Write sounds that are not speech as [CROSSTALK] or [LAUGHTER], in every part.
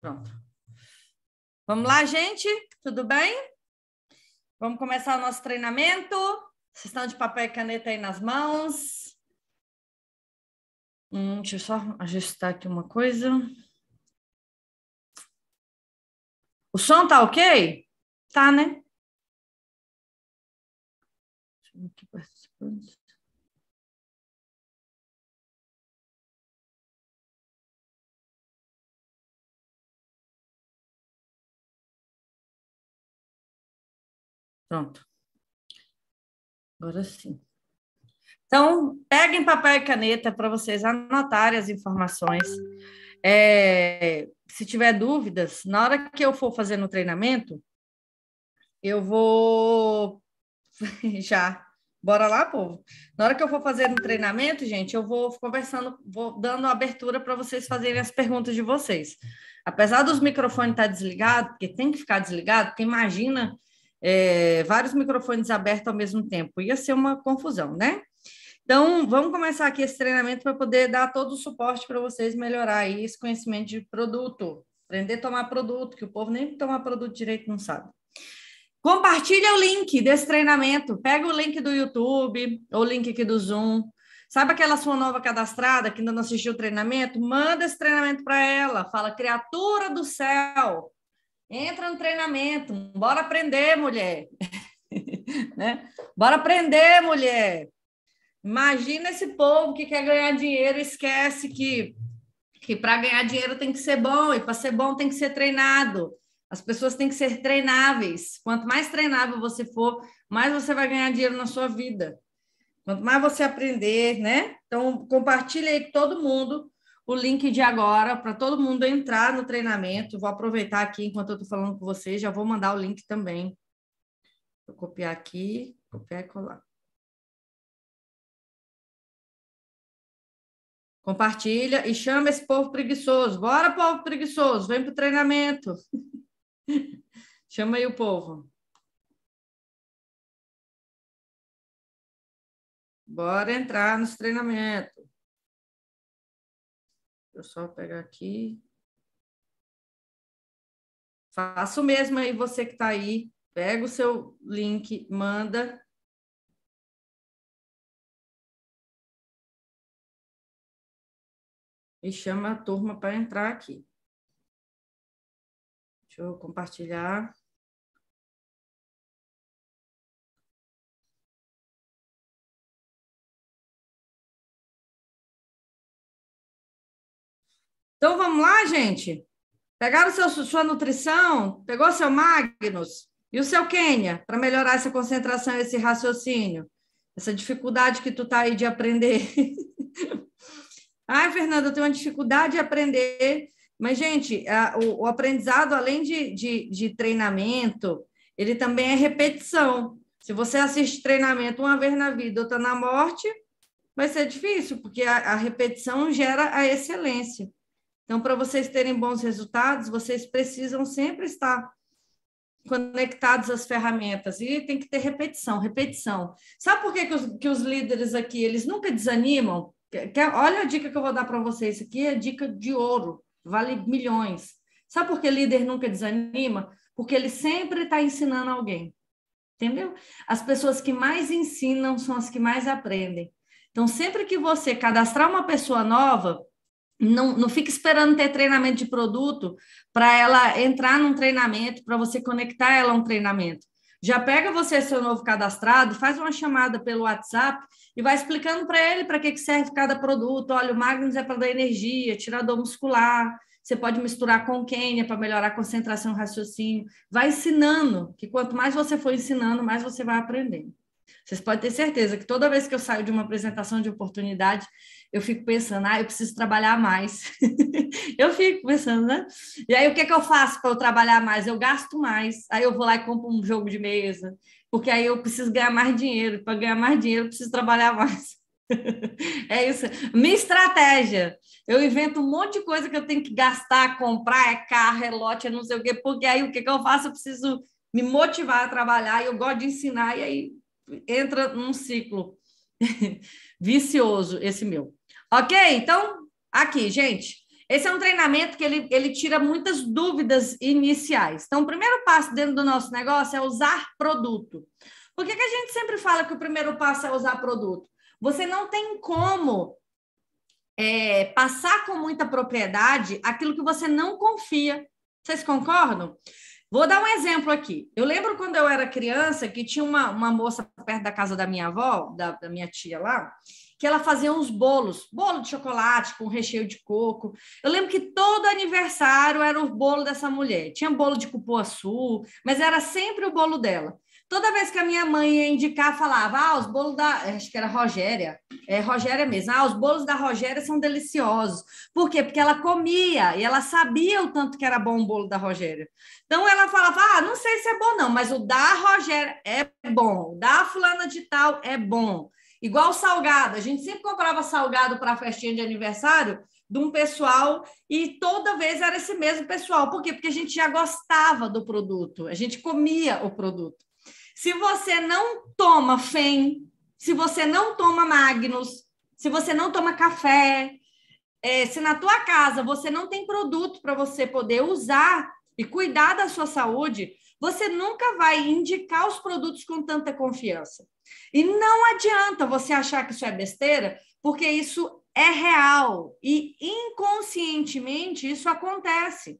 Pronto. Vamos lá, gente? Tudo bem? Vamos começar o nosso treinamento. Vocês estão de papel e caneta aí nas mãos. Hum, deixa eu só ajustar aqui uma coisa. O som tá ok? Tá, né? Deixa eu ver aqui Pronto. Agora sim. Então, peguem papel e caneta para vocês anotarem as informações. É, se tiver dúvidas, na hora que eu for fazendo o treinamento, eu vou [LAUGHS] já. Bora lá, povo. Na hora que eu for fazendo o treinamento, gente, eu vou conversando, vou dando abertura para vocês fazerem as perguntas de vocês. Apesar dos microfones estar tá desligados, porque tem que ficar desligado, porque imagina é, vários microfones abertos ao mesmo tempo. Ia ser uma confusão, né? Então, vamos começar aqui esse treinamento para poder dar todo o suporte para vocês melhorar aí esse conhecimento de produto, aprender a tomar produto, que o povo nem tomar produto direito não sabe. Compartilha o link desse treinamento, pega o link do YouTube ou o link aqui do Zoom. Sabe aquela sua nova cadastrada que ainda não assistiu o treinamento? Manda esse treinamento para ela. Fala, criatura do céu, Entra no treinamento, bora aprender, mulher. [LAUGHS] né? Bora aprender, mulher. Imagina esse povo que quer ganhar dinheiro, esquece que que para ganhar dinheiro tem que ser bom e para ser bom tem que ser treinado. As pessoas têm que ser treináveis. Quanto mais treinável você for, mais você vai ganhar dinheiro na sua vida. Quanto mais você aprender, né? Então compartilha aí com todo mundo o link de agora para todo mundo entrar no treinamento. Vou aproveitar aqui enquanto eu estou falando com vocês, já vou mandar o link também. Vou copiar aqui, copiar e colar. Compartilha e chama esse povo preguiçoso. Bora, povo preguiçoso, vem para o treinamento. [LAUGHS] chama aí o povo. Bora entrar nos treinamentos eu só pegar aqui. Faça o mesmo aí, você que está aí. Pega o seu link, manda. E chama a turma para entrar aqui. Deixa eu compartilhar. Então vamos lá, gente? Pegaram seu, sua nutrição, pegou seu Magnus e o seu Quênia para melhorar essa concentração, esse raciocínio, essa dificuldade que tu tá aí de aprender. [LAUGHS] Ai, Fernanda, eu tenho uma dificuldade de aprender. Mas, gente, a, o, o, aprendizado, além de, de, de treinamento, ele também é repetição. Se você assiste treinamento uma vez na vida, outra na morte, vai ser difícil, porque a, a repetição gera a excelência. Então, para vocês terem bons resultados, vocês precisam sempre estar conectados às ferramentas e tem que ter repetição, repetição. Sabe por que, que, os, que os líderes aqui, eles nunca desanimam? Quer, olha a dica que eu vou dar para vocês, aqui é dica de ouro, vale milhões. Sabe por que líder nunca desanima? Porque ele sempre está ensinando alguém, entendeu? As pessoas que mais ensinam são as que mais aprendem. Então, sempre que você cadastrar uma pessoa nova, não, não fica esperando ter treinamento de produto para ela entrar num treinamento, para você conectar ela a um treinamento. Já pega você, seu novo cadastrado, faz uma chamada pelo WhatsApp e vai explicando para ele para que, que serve cada produto. Olha, o Magnus é para dar energia, tirador muscular, você pode misturar com Quênia para melhorar a concentração e raciocínio. Vai ensinando, que quanto mais você for ensinando, mais você vai aprendendo. Vocês podem ter certeza que toda vez que eu saio de uma apresentação de oportunidade, eu fico pensando, ah, eu preciso trabalhar mais. [LAUGHS] eu fico pensando, né? E aí, o que é que eu faço para eu trabalhar mais? Eu gasto mais. Aí eu vou lá e compro um jogo de mesa, porque aí eu preciso ganhar mais dinheiro. Para ganhar mais dinheiro, eu preciso trabalhar mais. [LAUGHS] É isso. Minha estratégia. Eu invento um monte de coisa que eu tenho que gastar, comprar, é carro, é lote, é não sei o quê, porque aí o que, que eu faço? Eu preciso me motivar a trabalhar e eu gosto de ensinar, e aí entra num ciclo [LAUGHS] vicioso esse meu. Ok? Então, aqui, gente. Esse é um treinamento que ele, ele tira muitas dúvidas iniciais. Então, o primeiro passo dentro do nosso negócio é usar produto. Por que, que a gente sempre fala que o primeiro passo é usar produto? Você não tem como é, passar com muita propriedade aquilo que você não confia. Vocês concordam? Vou dar um exemplo aqui. Eu lembro quando eu era criança que tinha uma, uma moça perto da casa da minha avó, da, da minha tia lá, que ela fazia uns bolos, bolo de chocolate com recheio de coco. Eu lembro que todo aniversário era o bolo dessa mulher. Tinha bolo de cupuaçu, mas era sempre o bolo dela. Toda vez que a minha mãe ia indicar, falava: Ah, os bolos da. É, acho que era Rogéria. É Rogéria mesmo. Ah, os bolos da Rogéria são deliciosos. Por quê? Porque ela comia e ela sabia o tanto que era bom o bolo da Rogéria. Então ela falava: Ah, não sei se é bom, não, mas o da Rogéria é bom. O da Fulana de Tal é bom. Igual salgado. A gente sempre comprava salgado para a festinha de aniversário de um pessoal e toda vez era esse mesmo pessoal. Por quê? Porque a gente já gostava do produto, a gente comia o produto. Se você não toma FEM, se você não toma Magnus, se você não toma café, é, se na tua casa você não tem produto para você poder usar e cuidar da sua saúde, você nunca vai indicar os produtos com tanta confiança. E não adianta você achar que isso é besteira, porque isso é real e inconscientemente isso acontece.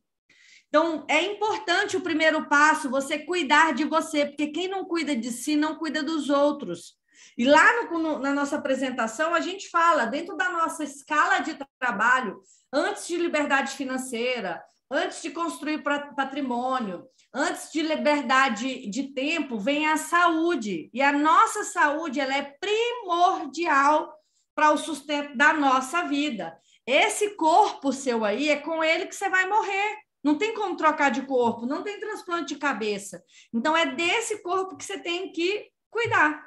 Então, é importante o primeiro passo, você cuidar de você, porque quem não cuida de si não cuida dos outros. E lá no, no, na nossa apresentação, a gente fala, dentro da nossa escala de trabalho, antes de liberdade financeira, antes de construir patrimônio, antes de liberdade de tempo, vem a saúde. E a nossa saúde ela é primordial para o sustento da nossa vida. Esse corpo seu aí, é com ele que você vai morrer. Não tem como trocar de corpo, não tem transplante de cabeça. Então é desse corpo que você tem que cuidar.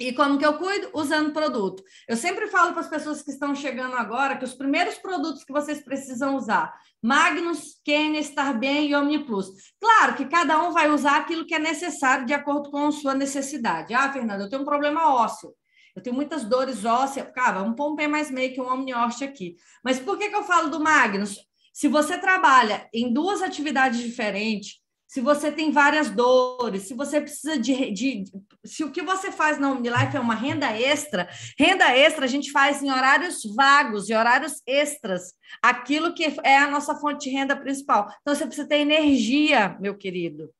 E como que eu cuido? Usando produto. Eu sempre falo para as pessoas que estão chegando agora que os primeiros produtos que vocês precisam usar, Magnus, Kenya, Estar Bem e Omniplus. Claro que cada um vai usar aquilo que é necessário de acordo com a sua necessidade. Ah, Fernanda, eu tenho um problema ósseo. Eu tenho muitas dores ósseas. Cara, vamos pôr um pé mais meio que um Omniorte aqui. Mas por que, que eu falo do Magnus? Se você trabalha em duas atividades diferentes, se você tem várias dores, se você precisa de, de, se o que você faz na Unilife é uma renda extra, renda extra a gente faz em horários vagos e horários extras, aquilo que é a nossa fonte de renda principal. Então você precisa ter energia, meu querido.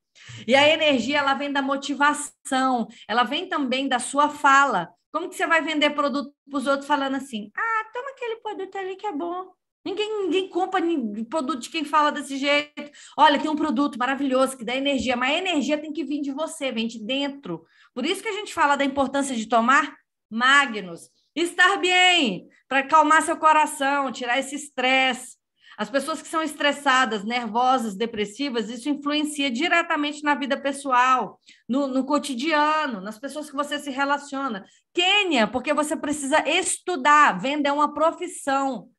E a energia ela vem da motivação, ela vem também da sua fala. Como que você vai vender produto para os outros falando assim: "Ah, toma aquele produto ali que é bom. Ninguém, ninguém compra produto de quem fala desse jeito. Olha, tem um produto maravilhoso que dá energia, mas a energia tem que vir de você, vem de dentro. Por isso que a gente fala da importância de tomar Magnus. Estar bem, para acalmar seu coração, tirar esse estresse. As pessoas que são estressadas, nervosas, depressivas, isso influencia diretamente na vida pessoal, no, no cotidiano, nas pessoas que você se relaciona. Quênia, porque você precisa estudar, venda é uma profissão.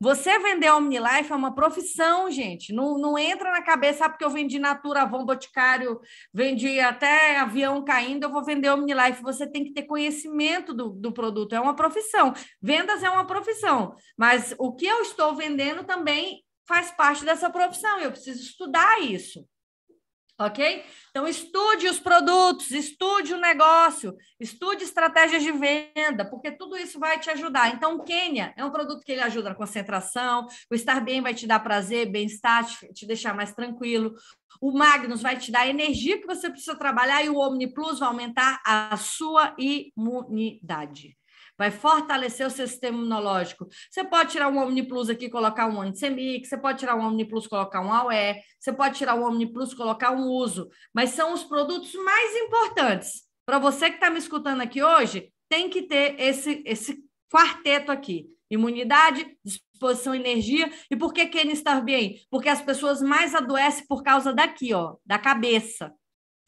Você vender OmniLife é uma profissão, gente. Não, não entra na cabeça, ah, porque eu vendi Natura, Avon, Boticário, vendi até avião caindo, eu vou vender OmniLife. Você tem que ter conhecimento do, do produto, é uma profissão. Vendas é uma profissão, mas o que eu estou vendendo também faz parte dessa profissão, eu preciso estudar isso. Ok? Então, estude os produtos, estude o negócio, estude estratégias de venda, porque tudo isso vai te ajudar. Então, o Quênia é um produto que ele ajuda na concentração, o estar bem vai te dar prazer, bem-estar, te deixar mais tranquilo. O Magnus vai te dar a energia que você precisa trabalhar e o Omni Plus vai aumentar a sua imunidade vai fortalecer o seu sistema imunológico. Você pode tirar um Omniplus aqui e colocar um antissemic, você pode tirar um Omniplus e colocar um AUE, você pode tirar um Omniplus e colocar um uso, mas são os produtos mais importantes. Para você que está me escutando aqui hoje, tem que ter esse, esse quarteto aqui. Imunidade, disposição, energia. E por que querem estar bem? Porque as pessoas mais adoecem por causa daqui, ó, da cabeça.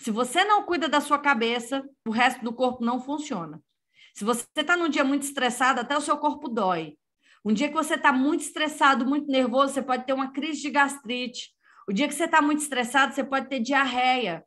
Se você não cuida da sua cabeça, o resto do corpo não funciona. Se você está num dia muito estressado, até o seu corpo dói. Um dia que você está muito estressado, muito nervoso, você pode ter uma crise de gastrite. O dia que você está muito estressado, você pode ter diarreia.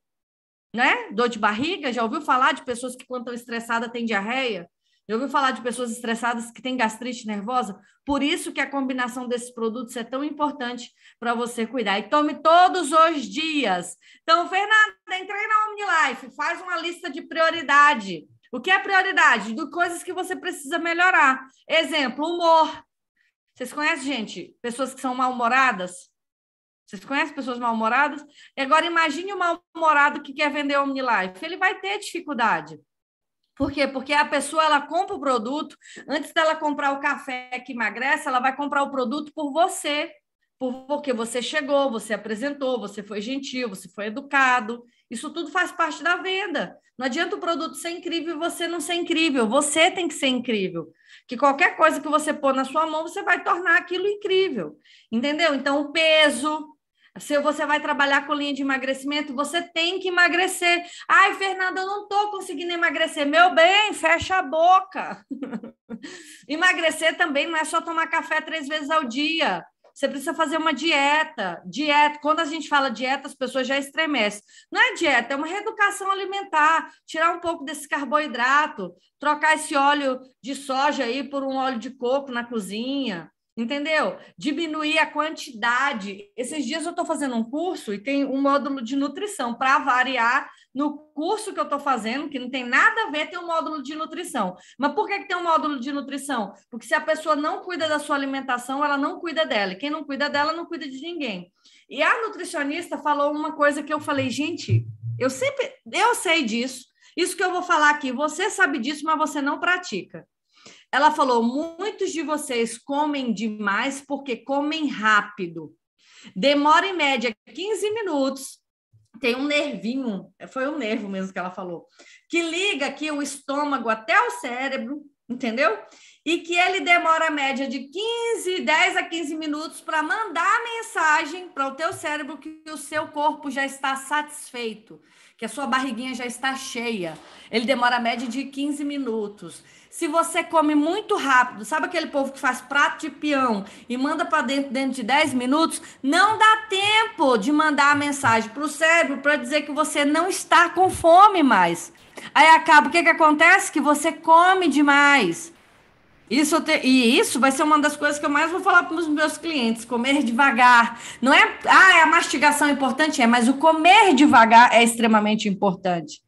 Né? Dor de barriga, já ouviu falar de pessoas que quando estão estressadas têm diarreia? Já ouviu falar de pessoas estressadas que têm gastrite nervosa? Por isso que a combinação desses produtos é tão importante para você cuidar. E tome todos os dias. Então, Fernanda, entrei na OmniLife, faz uma lista de prioridade. O que é prioridade? Do coisas que você precisa melhorar. Exemplo, humor. Vocês conhecem, gente, pessoas que são mal-humoradas? Vocês conhecem pessoas mal-humoradas? E agora imagine um mal-humorado que quer vender OmniLife. Ele vai ter dificuldade. Por quê? Porque a pessoa ela compra o produto, antes dela comprar o café que emagrece, ela vai comprar o produto por você porque você chegou, você apresentou, você foi gentil, você foi educado. Isso tudo faz parte da venda. Não adianta o produto ser incrível e você não ser incrível. Você tem que ser incrível. Que qualquer coisa que você pôr na sua mão, você vai tornar aquilo incrível. Entendeu? Então, o peso. Se você vai trabalhar com linha de emagrecimento, você tem que emagrecer. Ai, Fernanda, eu não estou conseguindo emagrecer. Meu bem, fecha a boca. [LAUGHS] emagrecer também não é só tomar café três vezes ao dia. Você precisa fazer uma dieta. Dieta, quando a gente fala dieta, as pessoas já estremecem. Não é dieta, é uma reeducação alimentar, tirar um pouco desse carboidrato, trocar esse óleo de soja aí por um óleo de coco na cozinha, entendeu? Diminuir a quantidade. Esses dias eu estou fazendo um curso e tem um módulo de nutrição para variar no curso que eu estou fazendo, que não tem nada a ver, tem um módulo de nutrição. Mas por que, que tem um módulo de nutrição? Porque se a pessoa não cuida da sua alimentação, ela não cuida dela. E quem não cuida dela, não cuida de ninguém. E a nutricionista falou uma coisa que eu falei, gente, eu sempre, eu sei disso. Isso que eu vou falar aqui, você sabe disso, mas você não pratica. Ela falou: muitos de vocês comem demais porque comem rápido. Demora em média 15 minutos tem um nervinho, foi um nervo mesmo que ela falou, que liga aqui o estômago até o cérebro, entendeu? E que ele demora a média de 15, 10 a 15 minutos para mandar a mensagem para o teu cérebro que o seu corpo já está satisfeito, que a sua barriguinha já está cheia. Ele demora a média de 15 minutos se você come muito rápido, sabe aquele povo que faz prato de peão e manda para dentro dentro de 10 minutos, não dá tempo de mandar a mensagem para o cérebro para dizer que você não está com fome mais. Aí acaba, o que, que acontece? Que você come demais. Isso te... E isso vai ser uma das coisas que eu mais vou falar para os meus clientes: comer devagar. Não é. Ah, é a mastigação é importante? É, mas o comer devagar é extremamente importante.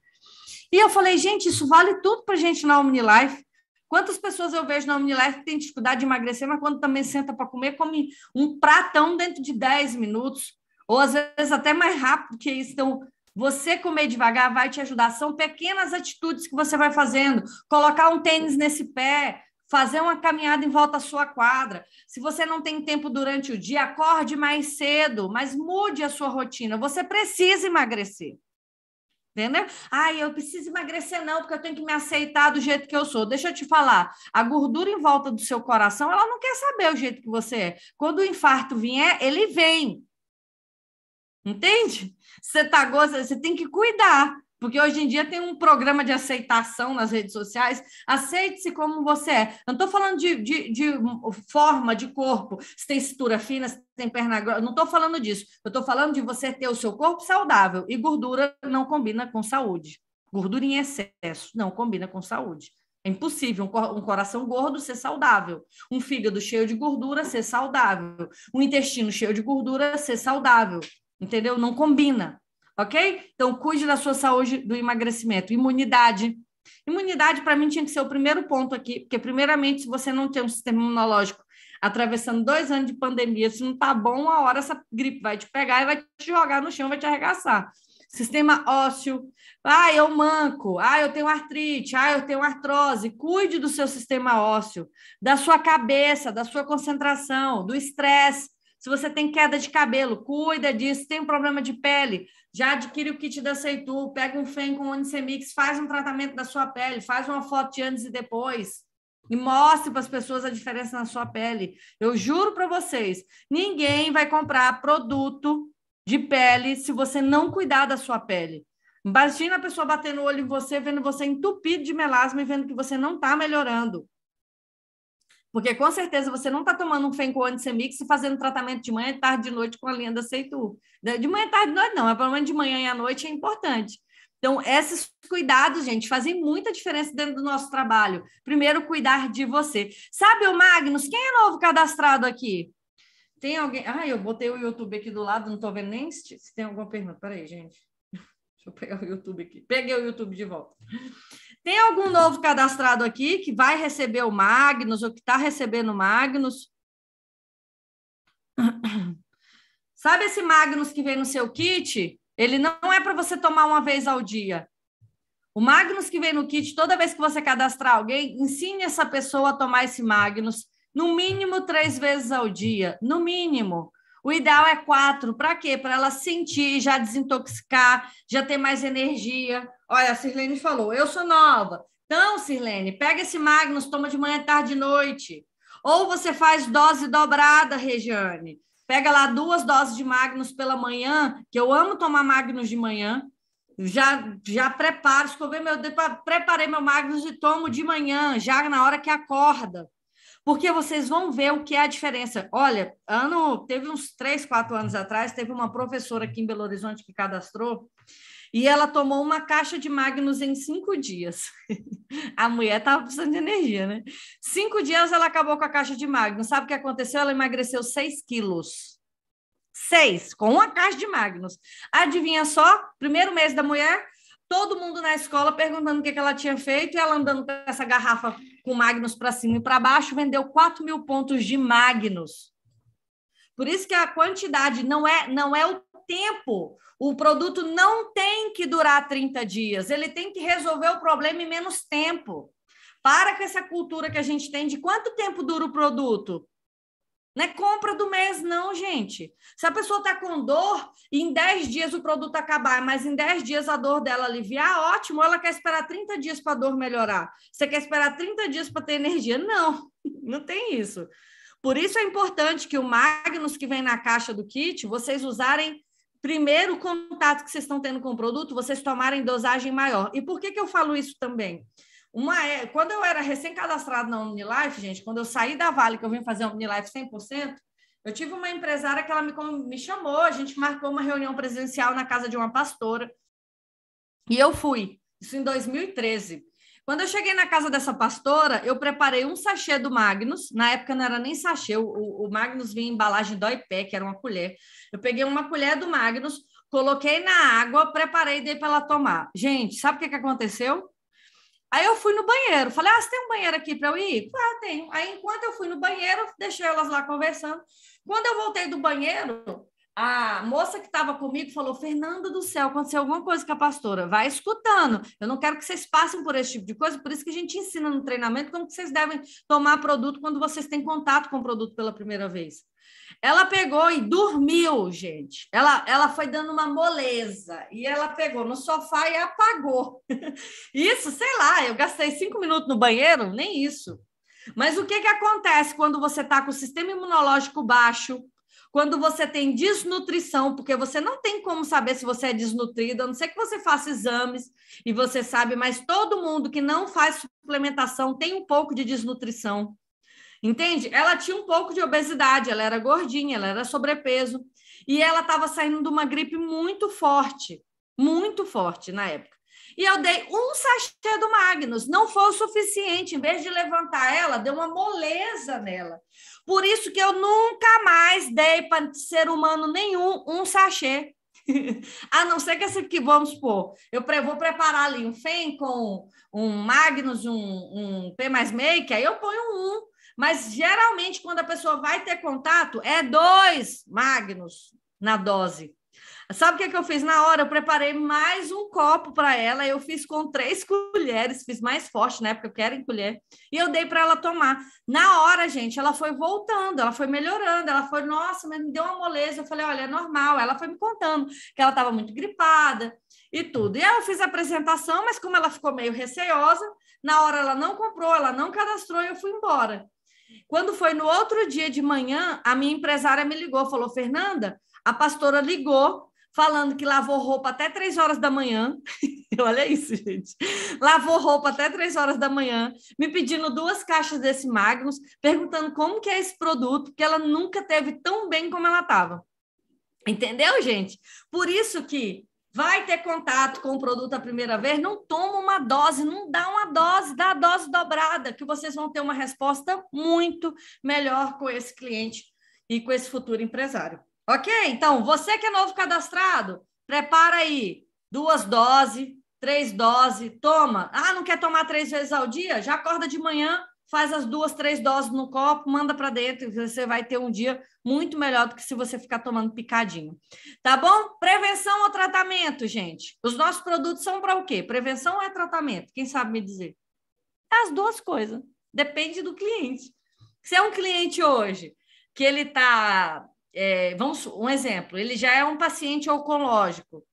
E eu falei, gente, isso vale tudo para gente na OmniLife. Quantas pessoas eu vejo na Unilever que tem dificuldade de emagrecer, mas quando também senta para comer, come um pratão dentro de 10 minutos, ou às vezes até mais rápido que isso. Então, você comer devagar vai te ajudar. São pequenas atitudes que você vai fazendo. Colocar um tênis nesse pé, fazer uma caminhada em volta à sua quadra. Se você não tem tempo durante o dia, acorde mais cedo, mas mude a sua rotina. Você precisa emagrecer. Entendeu? Ah, eu preciso emagrecer, não, porque eu tenho que me aceitar do jeito que eu sou. Deixa eu te falar, a gordura em volta do seu coração, ela não quer saber o jeito que você é. Quando o infarto vier, ele vem. Entende? Você tá gostando, você tem que cuidar. Porque hoje em dia tem um programa de aceitação nas redes sociais. Aceite-se como você é. Eu não estou falando de, de, de, forma, de corpo, se tem cintura fina, se tem perna grossa. Não estou falando disso. Eu estou falando de você ter o seu corpo saudável. E gordura não combina com saúde. Gordura em excesso não combina com saúde. É impossível um coração gordo ser saudável, um fígado cheio de gordura ser saudável, um intestino cheio de gordura ser saudável, entendeu? Não combina ok? Então, cuide da sua saúde do emagrecimento. Imunidade. Imunidade, para mim, tinha que ser o primeiro ponto aqui, porque, primeiramente, se você não tem um sistema imunológico atravessando dois anos de pandemia, se não tá bom, uma hora essa gripe vai te pegar e vai te jogar no chão, vai te arregaçar. Sistema ósseo, ah, eu manco, ah, eu tenho artrite, ah, eu tenho artrose. Cuide do seu sistema ósseo, da sua cabeça, da sua concentração, do estresse. Se você tem queda de cabelo, cuida disso. Tem um problema de pele, já adquire o kit da Seitu, pega um FEM com Unisemix, faz um tratamento da sua pele, faz uma foto de antes e depois e mostre para as pessoas a diferença na sua pele. Eu juro para vocês, ninguém vai comprar produto de pele se você não cuidar da sua pele. Imagina a pessoa batendo o olho em você, vendo você entupido de melasma e vendo que você não está melhorando. Porque com certeza você não está tomando um Fencone Semix e fazendo tratamento de manhã, tarde e noite com a linha da Seitu. De manhã, tarde e noite não, mas pelo menos de manhã e à noite é importante. Então, esses cuidados, gente, fazem muita diferença dentro do nosso trabalho. Primeiro, cuidar de você. Sabe, o Magnus, quem é novo cadastrado aqui? Tem alguém. Ah, eu botei o YouTube aqui do lado, não estou vendo nem se tem alguma pergunta. Peraí, gente. [LAUGHS] Deixa eu pegar o YouTube aqui. Peguei o YouTube de volta. Tem algum novo cadastrado aqui que vai receber o Magnus ou que está recebendo o Magnus? [COUGHS] Sabe esse Magnus que vem no seu kit? Ele não é para você tomar uma vez ao dia. O Magnus que vem no kit, toda vez que você cadastrar alguém, ensine essa pessoa a tomar esse Magnus no mínimo três vezes ao dia, no mínimo. O ideal é quatro. Para quê? Para ela sentir, já desintoxicar, já ter mais energia. Olha, a Sirlene falou, eu sou nova. Então, Sirlene, pega esse Magnus, toma de manhã, tarde e noite. Ou você faz dose dobrada, Regiane. Pega lá duas doses de Magnus pela manhã, que eu amo tomar Magnus de manhã. Já, já preparo, escovei meu preparei meu Magnus e tomo de manhã, já na hora que acorda porque vocês vão ver o que é a diferença. Olha, ano teve uns três, quatro anos atrás, teve uma professora aqui em Belo Horizonte que cadastrou e ela tomou uma caixa de Magnus em cinco dias. [LAUGHS] a mulher estava precisando de energia, né? Cinco dias ela acabou com a caixa de Magnus. Sabe o que aconteceu? Ela emagreceu seis quilos. Seis, com uma caixa de Magnus. Adivinha só? Primeiro mês da mulher, todo mundo na escola perguntando o que, que ela tinha feito e ela andando com essa garrafa com Magnus para cima e para baixo, vendeu 4 mil pontos de Magnus. Por isso que a quantidade não é, não é o tempo. O produto não tem que durar 30 dias, ele tem que resolver o problema em menos tempo. Para com essa cultura que a gente tem de quanto tempo dura o produto. Não é compra do mês, não, gente. Se a pessoa está com dor, em 10 dias o produto acabar, mas em 10 dias a dor dela aliviar, ótimo. Ela quer esperar 30 dias para a dor melhorar. Você quer esperar 30 dias para ter energia? Não, [LAUGHS] não tem isso. Por isso é importante que o Magnus que vem na caixa do kit, vocês usarem primeiro contato que vocês estão tendo com o produto, vocês tomarem dosagem maior. E por que, que eu falo isso também? Uma é, quando eu era recém-cadastrado na Unilife, gente, quando eu saí da Vale, que eu vim fazer a Unilife 100%, eu tive uma empresária que ela me, me chamou, a gente marcou uma reunião presencial na casa de uma pastora, e eu fui, isso em 2013. Quando eu cheguei na casa dessa pastora, eu preparei um sachê do Magnus. Na época não era nem sachê, o, o Magnus vinha em embalagem do pé, que era uma colher. Eu peguei uma colher do Magnus, coloquei na água, preparei e dei para ela tomar. Gente, sabe o que, que aconteceu? Aí eu fui no banheiro, falei, ah, você tem um banheiro aqui para eu ir? Ah, tenho. Aí, enquanto eu fui no banheiro, deixei elas lá conversando. Quando eu voltei do banheiro, a moça que estava comigo falou: Fernanda do céu, aconteceu alguma coisa com a pastora, vai escutando. Eu não quero que vocês passem por esse tipo de coisa, por isso que a gente ensina no treinamento como que vocês devem tomar produto quando vocês têm contato com o produto pela primeira vez. Ela pegou e dormiu, gente. Ela, ela foi dando uma moleza e ela pegou no sofá e apagou. [LAUGHS] isso, sei lá, eu gastei cinco minutos no banheiro, nem isso. Mas o que, que acontece quando você está com o sistema imunológico baixo, quando você tem desnutrição, porque você não tem como saber se você é desnutrido, a não ser que você faça exames e você sabe, mas todo mundo que não faz suplementação tem um pouco de desnutrição. Entende? Ela tinha um pouco de obesidade, ela era gordinha, ela era sobrepeso e ela estava saindo de uma gripe muito forte, muito forte na época. E eu dei um sachê do Magnus, não foi o suficiente. Em vez de levantar ela, deu uma moleza nela. Por isso que eu nunca mais dei para ser humano nenhum um sachê. [LAUGHS] a não ser que esse assim, aqui, vamos supor, eu vou preparar ali um FEM com um Magnus, um, um P mais Make, aí eu ponho um. Mas geralmente, quando a pessoa vai ter contato, é dois Magnus na dose. Sabe o que, é que eu fiz na hora? Eu preparei mais um copo para ela. Eu fiz com três [LAUGHS] colheres, fiz mais forte, né? Porque eu quero em colher. E eu dei para ela tomar. Na hora, gente, ela foi voltando, ela foi melhorando. Ela foi, nossa, mas me deu uma moleza. Eu falei, olha, é normal. Ela foi me contando que ela estava muito gripada e tudo. E aí eu fiz a apresentação, mas como ela ficou meio receosa, na hora ela não comprou, ela não cadastrou e eu fui embora. Quando foi no outro dia de manhã, a minha empresária me ligou, falou: Fernanda, a pastora ligou falando que lavou roupa até três horas da manhã. [LAUGHS] Olha isso, gente. Lavou roupa até três horas da manhã, me pedindo duas caixas desse Magnus, perguntando como que é esse produto, que ela nunca teve tão bem como ela estava. Entendeu, gente? Por isso que vai ter contato com o produto a primeira vez, não toma uma dose, não dá uma dose, dá a dose dobrada, que vocês vão ter uma resposta muito melhor com esse cliente e com esse futuro empresário. Ok? Então, você que é novo cadastrado, prepara aí duas doses, três doses, toma. Ah, não quer tomar três vezes ao dia? Já acorda de manhã, faz as duas, três doses no copo, manda para dentro, você vai ter um dia muito melhor do que se você ficar tomando picadinho. Tá bom? Prevenção ou tratamento, gente? Os nossos produtos são para o quê? Prevenção ou é tratamento? Quem sabe me dizer? É as duas coisas. Depende do cliente. Se é um cliente hoje que ele está é, vamos, um exemplo, ele já é um paciente oncológico,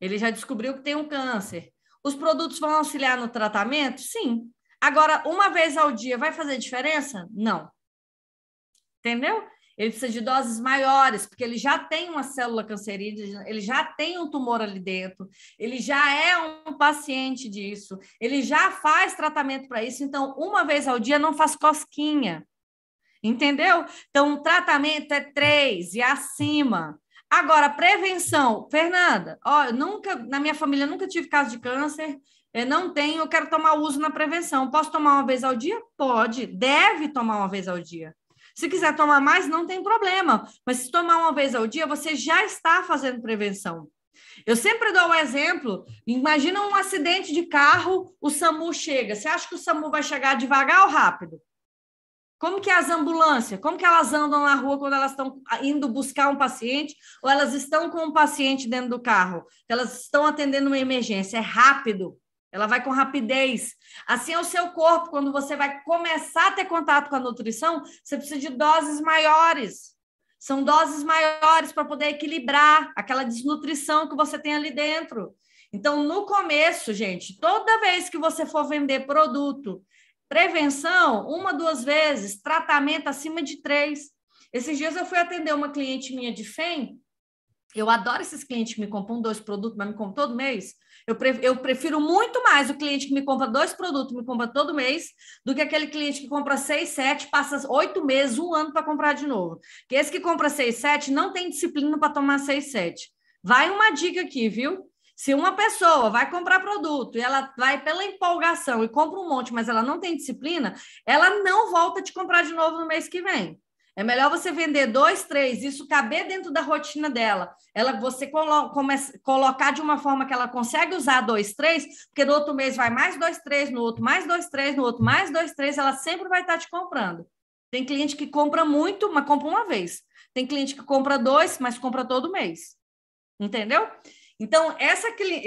ele já descobriu que tem um câncer. Os produtos vão auxiliar no tratamento? Sim. Agora, uma vez ao dia vai fazer diferença? Não. Entendeu? Ele precisa de doses maiores, porque ele já tem uma célula cancerígena, ele já tem um tumor ali dentro, ele já é um paciente disso, ele já faz tratamento para isso. Então, uma vez ao dia não faz cosquinha. Entendeu? Então, o tratamento é três e acima. Agora, prevenção. Fernanda, ó, nunca, na minha família, nunca tive caso de câncer. Eu não tenho, eu quero tomar uso na prevenção. Posso tomar uma vez ao dia? Pode. Deve tomar uma vez ao dia. Se quiser tomar mais, não tem problema. Mas se tomar uma vez ao dia, você já está fazendo prevenção. Eu sempre dou o um exemplo: imagina um acidente de carro, o SAMU chega. Você acha que o SAMU vai chegar devagar ou rápido? Como que é as ambulâncias? Como que elas andam na rua quando elas estão indo buscar um paciente ou elas estão com um paciente dentro do carro? Elas estão atendendo uma emergência, é rápido. Ela vai com rapidez. Assim é o seu corpo. Quando você vai começar a ter contato com a nutrição, você precisa de doses maiores. São doses maiores para poder equilibrar aquela desnutrição que você tem ali dentro. Então, no começo, gente, toda vez que você for vender produto Prevenção, uma, duas vezes, tratamento acima de três. Esses dias eu fui atender uma cliente minha de FEM. Eu adoro esses clientes que me compram dois produtos, mas me compram todo mês. Eu, eu prefiro muito mais o cliente que me compra dois produtos, me compra todo mês, do que aquele cliente que compra seis, sete, passa oito meses, um ano para comprar de novo. Porque esse que compra seis, sete não tem disciplina para tomar seis, sete. Vai uma dica aqui, viu? Se uma pessoa vai comprar produto e ela vai pela empolgação e compra um monte, mas ela não tem disciplina, ela não volta a te comprar de novo no mês que vem. É melhor você vender dois, três, isso caber dentro da rotina dela. Ela, você colo, colocar de uma forma que ela consegue usar dois, três, porque no outro mês vai mais dois, três, no outro mais dois, três, no outro mais dois, três, ela sempre vai estar te comprando. Tem cliente que compra muito, mas compra uma vez. Tem cliente que compra dois, mas compra todo mês. Entendeu? Então, essa, é,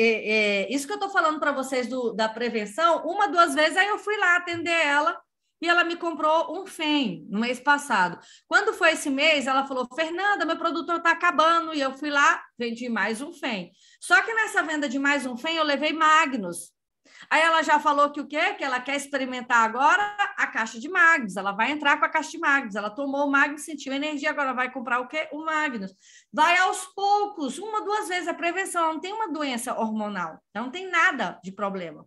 é, isso que eu estou falando para vocês do, da prevenção, uma, duas vezes, aí eu fui lá atender ela e ela me comprou um FEM no mês passado. Quando foi esse mês, ela falou: Fernanda, meu produto está acabando. E eu fui lá, vendi mais um FEM. Só que nessa venda de mais um FEM, eu levei Magnus. Aí ela já falou que o quê? Que ela quer experimentar agora a caixa de Magnus. Ela vai entrar com a caixa de Magnus. Ela tomou o Magnus, sentiu energia, agora vai comprar o quê? O Magnus. Vai aos poucos, uma, duas vezes a prevenção. Ela não tem uma doença hormonal. Não tem nada de problema.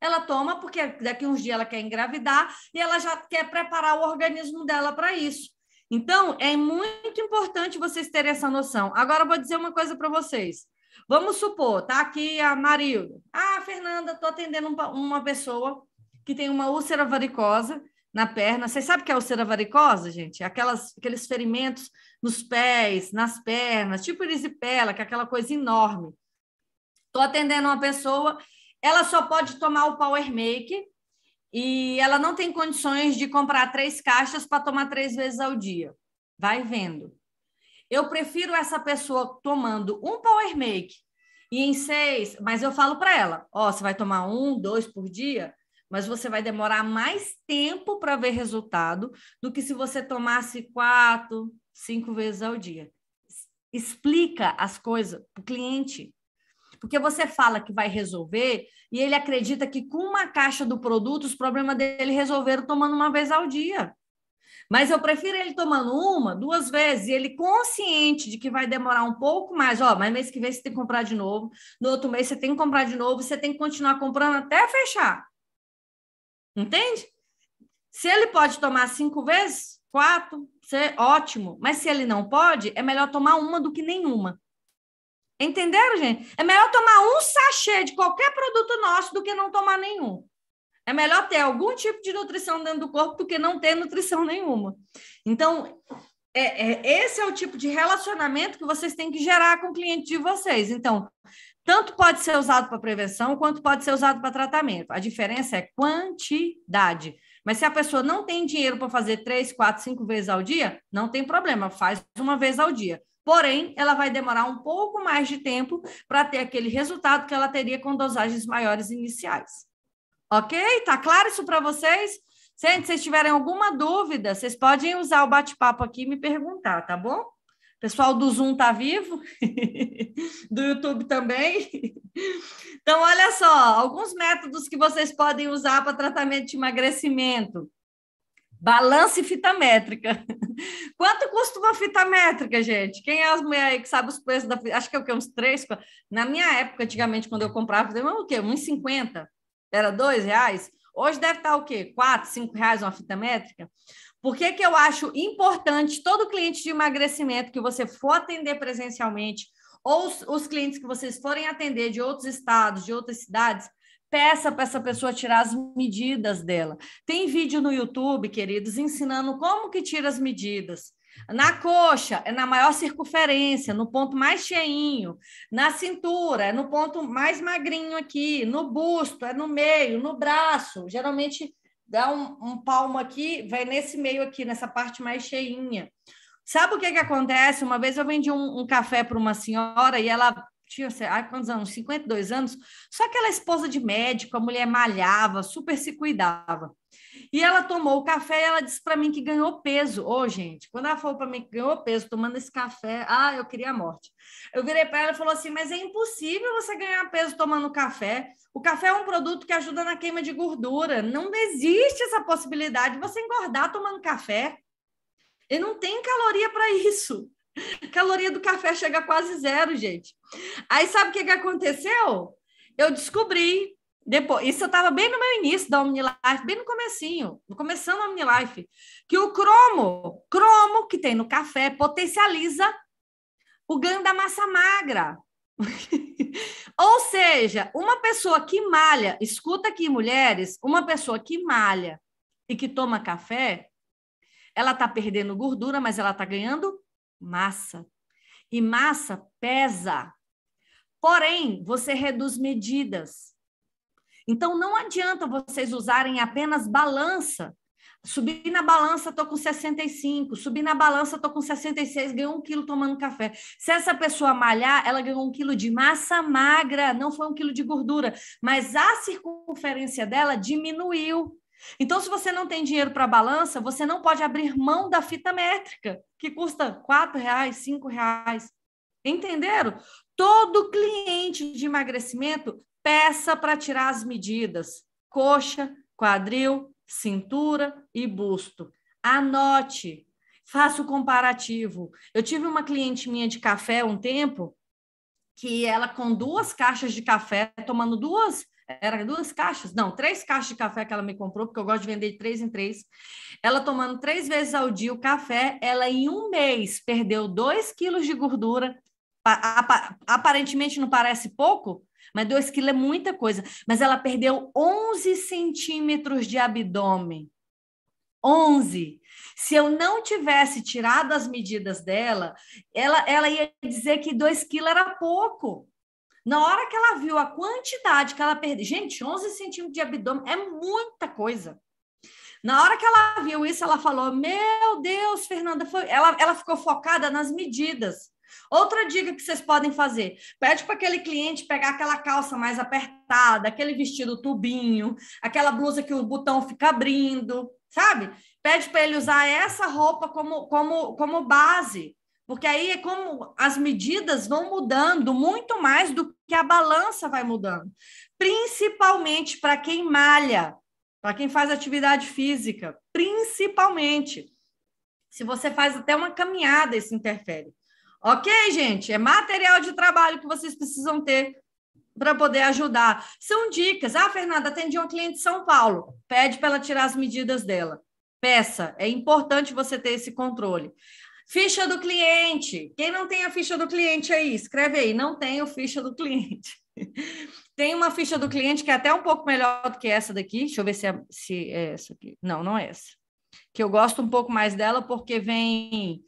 Ela toma porque daqui uns dias ela quer engravidar e ela já quer preparar o organismo dela para isso. Então, é muito importante vocês terem essa noção. Agora, eu vou dizer uma coisa para vocês. Vamos supor, tá aqui a Marilda. Ah, Fernanda, estou atendendo uma pessoa que tem uma úlcera varicosa na perna. Vocês sabem o que é úlcera varicosa, gente? Aquelas, aqueles ferimentos nos pés, nas pernas, tipo erisipela, que é aquela coisa enorme. Estou atendendo uma pessoa, ela só pode tomar o Power Make e ela não tem condições de comprar três caixas para tomar três vezes ao dia. Vai vendo. Eu prefiro essa pessoa tomando um power make e em seis, mas eu falo para ela: ó, oh, você vai tomar um, dois por dia, mas você vai demorar mais tempo para ver resultado do que se você tomasse quatro, cinco vezes ao dia. Explica as coisas para o cliente. Porque você fala que vai resolver e ele acredita que com uma caixa do produto os problemas dele resolveram tomando uma vez ao dia. Mas eu prefiro ele tomando uma, duas vezes, e ele consciente de que vai demorar um pouco mais, ó, mas mês que vem você tem que comprar de novo, no outro mês você tem que comprar de novo, você tem que continuar comprando até fechar. Entende? Se ele pode tomar cinco vezes, quatro, é ótimo. Mas se ele não pode, é melhor tomar uma do que nenhuma. Entenderam, gente? É melhor tomar um sachê de qualquer produto nosso do que não tomar nenhum. É melhor ter algum tipo de nutrição dentro do corpo do que não ter nutrição nenhuma. Então, é, é, esse é o tipo de relacionamento que vocês têm que gerar com o cliente de vocês. Então, tanto pode ser usado para prevenção quanto pode ser usado para tratamento. A diferença é quantidade. Mas se a pessoa não tem dinheiro para fazer três, quatro, cinco vezes ao dia, não tem problema, faz uma vez ao dia. Porém, ela vai demorar um pouco mais de tempo para ter aquele resultado que ela teria com dosagens maiores iniciais. Ok? Tá claro isso para vocês? Gente, se vocês tiverem alguma dúvida, vocês podem usar o bate-papo aqui e me perguntar, tá bom? O pessoal do Zoom tá vivo? [LAUGHS] do YouTube também? [LAUGHS] então, olha só, alguns métodos que vocês podem usar para tratamento de emagrecimento. Balance e fita métrica. [LAUGHS] Quanto custa uma fita métrica, gente? Quem é as mulheres aí que sabe os preços da fita? Acho que é o que? Uns três? Na minha época, antigamente, quando eu comprava, eu falei, o quê? cinquenta. Era dois reais? Hoje deve estar o quê? Quatro, cinco reais uma fita métrica? Por que, que eu acho importante todo cliente de emagrecimento que você for atender presencialmente ou os, os clientes que vocês forem atender de outros estados, de outras cidades, peça para essa pessoa tirar as medidas dela. Tem vídeo no YouTube, queridos, ensinando como que tira as medidas. Na coxa, é na maior circunferência, no ponto mais cheinho. Na cintura, é no ponto mais magrinho aqui. No busto, é no meio. No braço, geralmente dá um, um palmo aqui, vai nesse meio aqui, nessa parte mais cheinha. Sabe o que, que acontece? Uma vez eu vendi um, um café para uma senhora e ela tinha, sei lá, quantos anos? 52 anos. Só que ela é esposa de médico, a mulher malhava, super se cuidava. E ela tomou o café e ela disse para mim que ganhou peso. Ô, oh, gente, quando ela falou para mim que ganhou peso tomando esse café, ah, eu queria a morte. Eu virei para ela e falou assim: "Mas é impossível você ganhar peso tomando café. O café é um produto que ajuda na queima de gordura. Não existe essa possibilidade de você engordar tomando café. E não tem caloria para isso. A [LAUGHS] caloria do café chega a quase zero, gente. Aí sabe o que, que aconteceu? Eu descobri depois, isso eu estava bem no meu início da OmniLife, bem no comecinho, começando a OmniLife, que o cromo, cromo que tem no café, potencializa o ganho da massa magra. [LAUGHS] Ou seja, uma pessoa que malha, escuta aqui, mulheres, uma pessoa que malha e que toma café, ela está perdendo gordura, mas ela está ganhando massa. E massa pesa. Porém, você reduz medidas. Então, não adianta vocês usarem apenas balança. Subir na balança, estou com 65. Subir na balança, estou com 66. Ganhou um quilo tomando café. Se essa pessoa malhar, ela ganhou um quilo de massa magra, não foi um quilo de gordura, mas a circunferência dela diminuiu. Então, se você não tem dinheiro para balança, você não pode abrir mão da fita métrica, que custa R$ reais, R$ reais. Entenderam? Todo cliente de emagrecimento peça para tirar as medidas: coxa, quadril, cintura e busto. Anote, faça o comparativo. Eu tive uma cliente minha de café um tempo que ela com duas caixas de café, tomando duas, era duas caixas, não, três caixas de café que ela me comprou, porque eu gosto de vender de três em três. Ela tomando três vezes ao dia o café, ela em um mês perdeu dois quilos de gordura. Aparentemente não parece pouco, mas 2 quilos é muita coisa. Mas ela perdeu 11 centímetros de abdômen. 11. Se eu não tivesse tirado as medidas dela, ela, ela ia dizer que 2 quilos era pouco. Na hora que ela viu a quantidade que ela perdeu, gente, 11 centímetros de abdômen é muita coisa. Na hora que ela viu isso, ela falou: Meu Deus, Fernanda, foi... ela, ela ficou focada nas medidas. Outra dica que vocês podem fazer: pede para aquele cliente pegar aquela calça mais apertada, aquele vestido tubinho, aquela blusa que o botão fica abrindo, sabe? Pede para ele usar essa roupa como, como, como base, porque aí é como as medidas vão mudando muito mais do que a balança vai mudando, principalmente para quem malha, para quem faz atividade física, principalmente. Se você faz até uma caminhada, isso interfere. Ok, gente? É material de trabalho que vocês precisam ter para poder ajudar. São dicas. Ah, Fernanda, atendi uma cliente de São Paulo. Pede para ela tirar as medidas dela. Peça. É importante você ter esse controle. Ficha do cliente. Quem não tem a ficha do cliente aí, escreve aí. Não tenho ficha do cliente. [LAUGHS] Tem uma ficha do cliente que é até um pouco melhor do que essa daqui. Deixa eu ver se é, se é essa aqui. Não, não é essa. Que eu gosto um pouco mais dela porque vem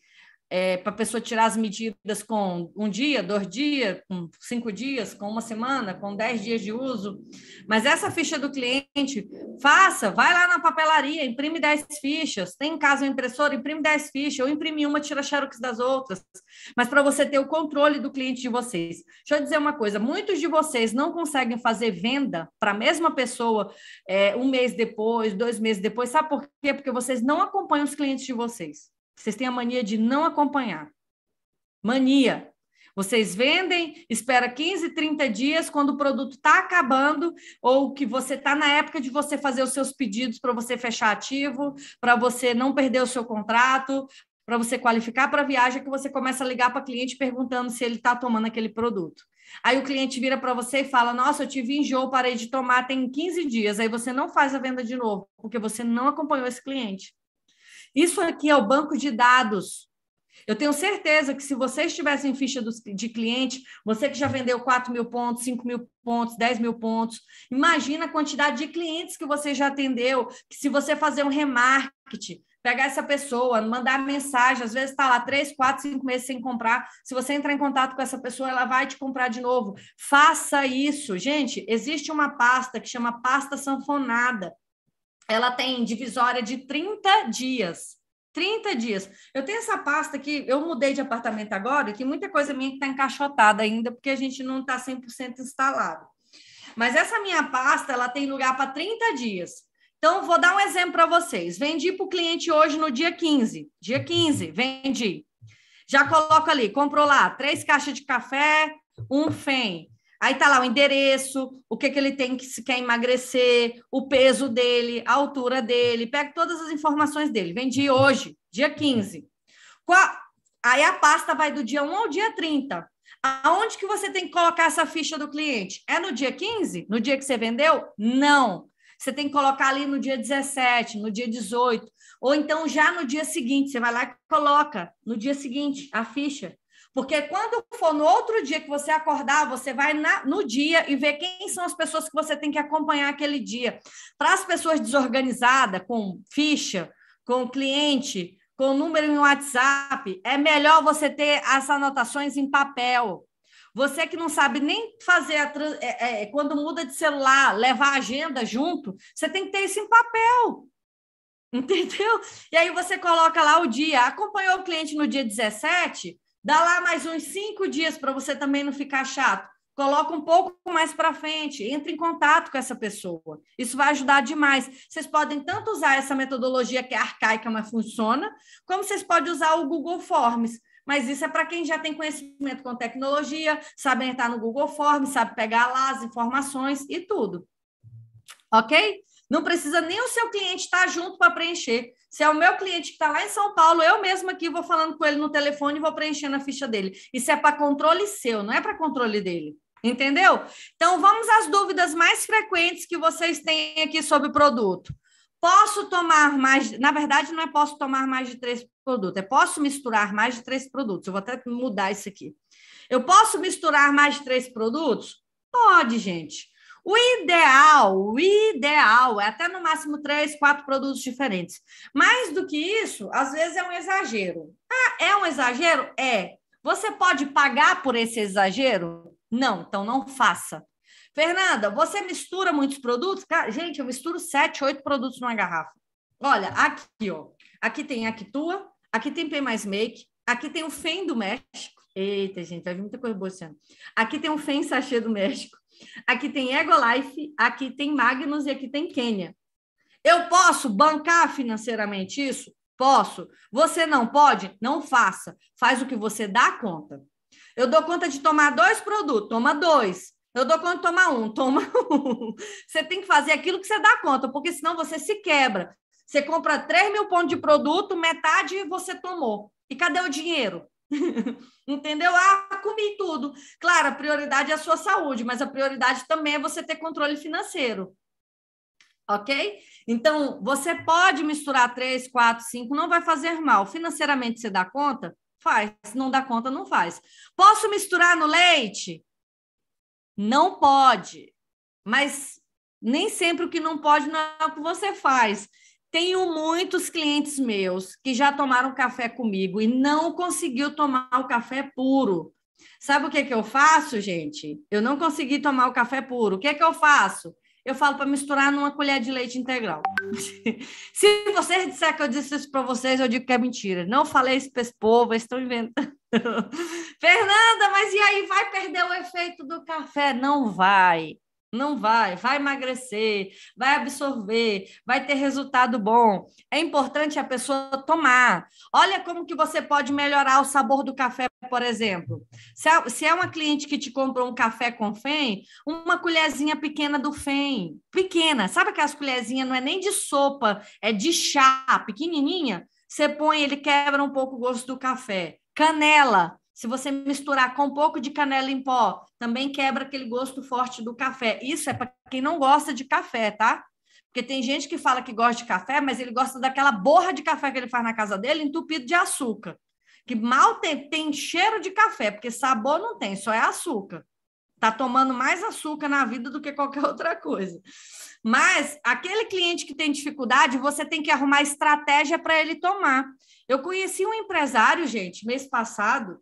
é, para a pessoa tirar as medidas com um dia, dois dias, com cinco dias, com uma semana, com dez dias de uso. Mas essa ficha do cliente, faça, vai lá na papelaria, imprime dez fichas. Tem em casa uma impressora, imprime dez fichas, ou imprime uma, tira xerox das outras. Mas para você ter o controle do cliente de vocês. Deixa eu dizer uma coisa: muitos de vocês não conseguem fazer venda para a mesma pessoa é, um mês depois, dois meses depois. Sabe por quê? Porque vocês não acompanham os clientes de vocês. Vocês têm a mania de não acompanhar. Mania. Vocês vendem, espera 15, 30 dias quando o produto está acabando ou que você está na época de você fazer os seus pedidos para você fechar ativo, para você não perder o seu contrato, para você qualificar para a viagem, que você começa a ligar para o cliente perguntando se ele está tomando aquele produto. Aí o cliente vira para você e fala: Nossa, eu tive enjoo, parei de tomar, tem 15 dias. Aí você não faz a venda de novo, porque você não acompanhou esse cliente. Isso aqui é o banco de dados. Eu tenho certeza que se vocês tivessem ficha de cliente, você que já vendeu 4 mil pontos, 5 mil pontos, 10 mil pontos, imagina a quantidade de clientes que você já atendeu, que se você fazer um remarketing, pegar essa pessoa, mandar mensagem, às vezes está lá três, quatro, cinco meses sem comprar. Se você entrar em contato com essa pessoa, ela vai te comprar de novo. Faça isso, gente. Existe uma pasta que chama pasta sanfonada ela tem divisória de 30 dias. 30 dias. Eu tenho essa pasta que eu mudei de apartamento agora e tem muita coisa minha que está encaixotada ainda, porque a gente não está 100% instalado. Mas essa minha pasta, ela tem lugar para 30 dias. Então, vou dar um exemplo para vocês. Vendi para o cliente hoje no dia 15. Dia 15, vendi. Já coloco ali, comprou lá três caixas de café, um FEM, Aí tá lá o endereço, o que, que ele tem que se quer emagrecer, o peso dele, a altura dele, pega todas as informações dele. Vendi hoje, dia 15. Qual... Aí a pasta vai do dia 1 ao dia 30. Aonde que você tem que colocar essa ficha do cliente? É no dia 15? No dia que você vendeu? Não. Você tem que colocar ali no dia 17, no dia 18, ou então já no dia seguinte, você vai lá e coloca no dia seguinte a ficha. Porque quando for no outro dia que você acordar, você vai na, no dia e ver quem são as pessoas que você tem que acompanhar aquele dia. Para as pessoas desorganizadas, com ficha, com cliente, com número em WhatsApp, é melhor você ter as anotações em papel. Você que não sabe nem fazer a, é, é, quando muda de celular, levar a agenda junto, você tem que ter isso em papel. [LAUGHS] Entendeu? E aí você coloca lá o dia. Acompanhou o cliente no dia 17? Dá lá mais uns cinco dias para você também não ficar chato. Coloca um pouco mais para frente, entre em contato com essa pessoa. Isso vai ajudar demais. Vocês podem tanto usar essa metodologia que é arcaica, mas funciona, como vocês podem usar o Google Forms mas isso é para quem já tem conhecimento com tecnologia, sabe entrar no Google Forms, sabe pegar lá as informações e tudo. Ok? Não precisa nem o seu cliente estar junto para preencher. Se é o meu cliente que está lá em São Paulo, eu mesmo aqui vou falando com ele no telefone e vou preenchendo a ficha dele. Isso é para controle seu, não é para controle dele. Entendeu? Então vamos às dúvidas mais frequentes que vocês têm aqui sobre o produto. Posso tomar mais, na verdade, não é posso tomar mais de três produtos, é posso misturar mais de três produtos. Eu vou até mudar isso aqui. Eu posso misturar mais de três produtos? Pode, gente. O ideal, o ideal é até no máximo três, quatro produtos diferentes. Mais do que isso, às vezes é um exagero. Ah, é um exagero? É. Você pode pagar por esse exagero? Não, então não faça. Fernanda, você mistura muitos produtos? Cara, gente, eu misturo sete, oito produtos numa garrafa. Olha, aqui, ó. Aqui tem a Actua, aqui tem Pay Mais Make, aqui tem o FEM do México. Eita, gente, vai vir muita coisa boa esse ano. Aqui tem o FEM sachê do México aqui tem Egolife, aqui tem Magnus e aqui tem Quênia. Eu posso bancar financeiramente isso? Posso. Você não pode? Não faça. Faz o que você dá conta. Eu dou conta de tomar dois produtos, toma dois. Eu dou conta de tomar um, toma [LAUGHS] um. Você tem que fazer aquilo que você dá conta, porque senão você se quebra. Você compra 3 mil pontos de produto, metade você tomou. E cadê o dinheiro? [LAUGHS] Entendeu? Ah, comi tudo. Claro, a prioridade é a sua saúde, mas a prioridade também é você ter controle financeiro. Ok? Então, você pode misturar três, quatro, cinco, não vai fazer mal. Financeiramente, você dá conta? Faz. Se não dá conta, não faz. Posso misturar no leite? Não pode. Mas nem sempre o que não pode não é o que você faz. Tenho muitos clientes meus que já tomaram café comigo e não conseguiu tomar o café puro. Sabe o que, que eu faço, gente? Eu não consegui tomar o café puro. O que, que eu faço? Eu falo para misturar numa colher de leite integral. [LAUGHS] Se vocês disserem que eu disse isso para vocês, eu digo que é mentira. Não falei isso para esse povo, estão inventando. [LAUGHS] Fernanda, mas e aí vai perder o efeito do café? Não vai. Não vai, vai emagrecer, vai absorver, vai ter resultado bom. É importante a pessoa tomar. Olha como que você pode melhorar o sabor do café, por exemplo. Se é, é uma cliente que te compra um café com FEM, uma colherzinha pequena do FEM, pequena, sabe aquelas colherzinhas não é nem de sopa, é de chá, pequenininha, você põe, ele quebra um pouco o gosto do café. Canela, se você misturar com um pouco de canela em pó, também quebra aquele gosto forte do café. Isso é para quem não gosta de café, tá? Porque tem gente que fala que gosta de café, mas ele gosta daquela borra de café que ele faz na casa dele, entupido de açúcar. Que mal tem, tem cheiro de café, porque sabor não tem, só é açúcar. Tá tomando mais açúcar na vida do que qualquer [LAUGHS] outra coisa. Mas aquele cliente que tem dificuldade, você tem que arrumar estratégia para ele tomar. Eu conheci um empresário, gente, mês passado,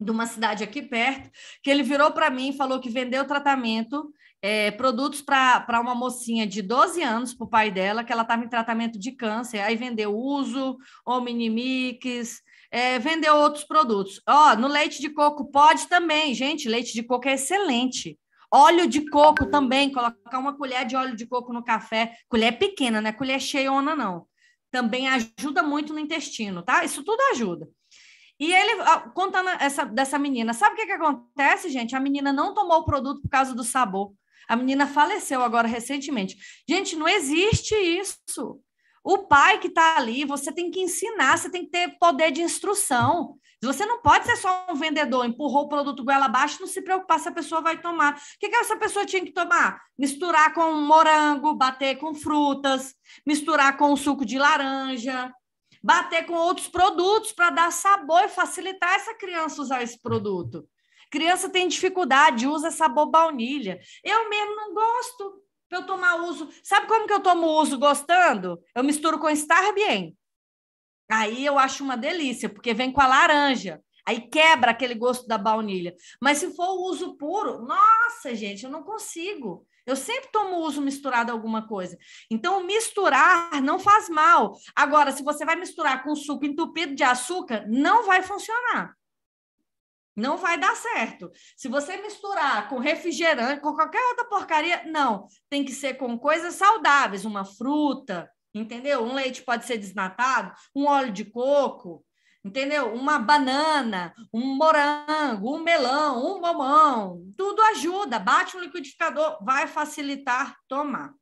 de uma cidade aqui perto, que ele virou para mim e falou que vendeu tratamento, é, produtos para uma mocinha de 12 anos, para o pai dela, que ela estava em tratamento de câncer, aí vendeu uso, Omnimix, é, vendeu outros produtos. Ó, no leite de coco pode também, gente, leite de coco é excelente. Óleo de coco também, colocar uma colher de óleo de coco no café, colher pequena, né? Colher cheiona, não. Também ajuda muito no intestino, tá? Isso tudo ajuda. E ele contando essa, dessa menina, sabe o que, que acontece, gente? A menina não tomou o produto por causa do sabor. A menina faleceu agora recentemente. Gente, não existe isso. O pai que está ali, você tem que ensinar, você tem que ter poder de instrução. Você não pode ser só um vendedor, empurrou o produto goela abaixo, não se preocupar se a pessoa vai tomar. O que, que essa pessoa tinha que tomar? Misturar com morango, bater com frutas, misturar com suco de laranja, bater com outros produtos para dar sabor e facilitar essa criança usar esse produto. Criança tem dificuldade, usa sabor baunilha. Eu mesmo não gosto para eu tomar uso. Sabe como que eu tomo uso gostando? Eu misturo com Starbien. Aí eu acho uma delícia, porque vem com a laranja. Aí quebra aquele gosto da baunilha. Mas se for o uso puro, nossa, gente, eu não consigo. Eu sempre tomo uso misturado a alguma coisa. Então, misturar não faz mal. Agora, se você vai misturar com suco entupido de açúcar, não vai funcionar. Não vai dar certo. Se você misturar com refrigerante, com qualquer outra porcaria, não. Tem que ser com coisas saudáveis, uma fruta, entendeu? Um leite pode ser desnatado, um óleo de coco, entendeu? Uma banana, um morango, um melão, um mamão, tudo ajuda. Bate um liquidificador, vai facilitar tomar.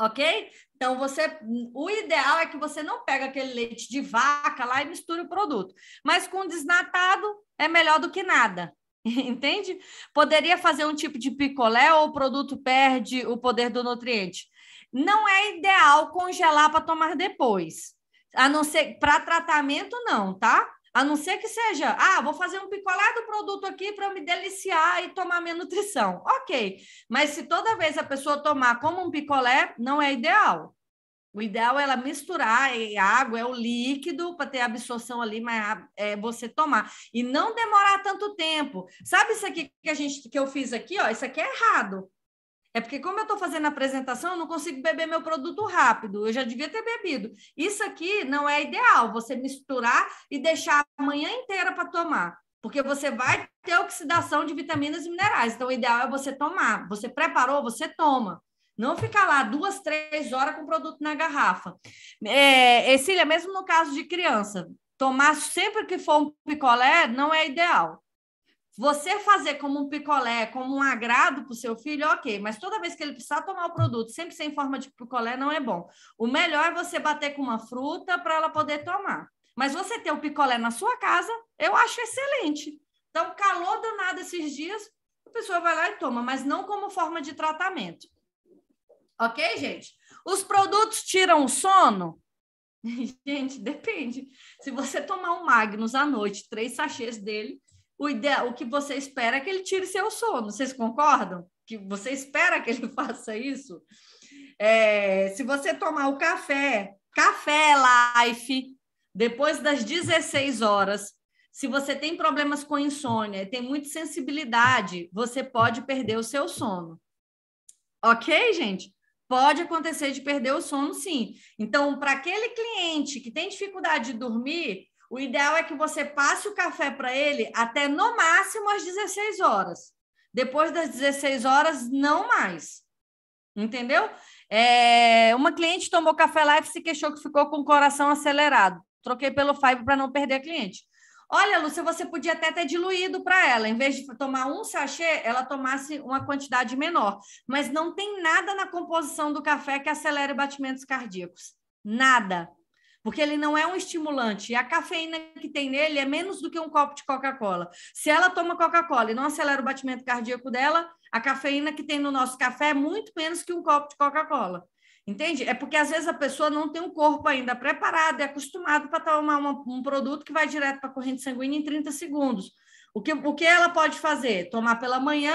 Ok? Então você, o ideal é que você não pega aquele leite de vaca lá e misture o produto. Mas com desnatado é melhor do que nada. [LAUGHS] Entende? Poderia fazer um tipo de picolé ou o produto perde o poder do nutriente. Não é ideal congelar para tomar depois a não ser para tratamento não, tá? A não ser que seja, ah, vou fazer um picolé do produto aqui para me deliciar e tomar minha nutrição. OK. Mas se toda vez a pessoa tomar como um picolé, não é ideal. O ideal é ela misturar é, é água, é o líquido para ter absorção ali, mas ah, é você tomar e não demorar tanto tempo. Sabe isso aqui que a gente que eu fiz aqui, ó, isso aqui é errado. É porque, como eu estou fazendo a apresentação, eu não consigo beber meu produto rápido. Eu já devia ter bebido. Isso aqui não é ideal, você misturar e deixar a manhã inteira para tomar. Porque você vai ter oxidação de vitaminas e minerais. Então, o ideal é você tomar. Você preparou, você toma. Não ficar lá duas, três horas com o produto na garrafa. É, Cília, mesmo no caso de criança, tomar sempre que for um picolé não é ideal. Você fazer como um picolé, como um agrado para o seu filho, ok, mas toda vez que ele precisar tomar o produto, sempre sem forma de picolé, não é bom. O melhor é você bater com uma fruta para ela poder tomar. Mas você ter o picolé na sua casa, eu acho excelente. Então, calor danado esses dias, a pessoa vai lá e toma, mas não como forma de tratamento. Ok, gente? Os produtos tiram o sono? [LAUGHS] gente, depende. Se você tomar um Magnus à noite, três sachês dele, o, ideal, o que você espera é que ele tire seu sono. Vocês concordam? Que você espera que ele [LAUGHS] faça isso? É, se você tomar o café, café life, depois das 16 horas, se você tem problemas com insônia e tem muita sensibilidade, você pode perder o seu sono. Ok, gente? Pode acontecer de perder o sono, sim. Então, para aquele cliente que tem dificuldade de dormir, o ideal é que você passe o café para ele até no máximo às 16 horas. Depois das 16 horas, não mais. Entendeu? É, uma cliente tomou café lá e se queixou que ficou com o coração acelerado. Troquei pelo Five para não perder a cliente. Olha, Lúcia, você podia até ter diluído para ela. Em vez de tomar um sachê, ela tomasse uma quantidade menor. Mas não tem nada na composição do café que acelere batimentos cardíacos. Nada porque ele não é um estimulante. E a cafeína que tem nele é menos do que um copo de Coca-Cola. Se ela toma Coca-Cola e não acelera o batimento cardíaco dela, a cafeína que tem no nosso café é muito menos que um copo de Coca-Cola. Entende? É porque às vezes a pessoa não tem um corpo ainda preparado, é acostumado para tomar uma, um produto que vai direto para a corrente sanguínea em 30 segundos. O que, o que ela pode fazer? Tomar pela manhã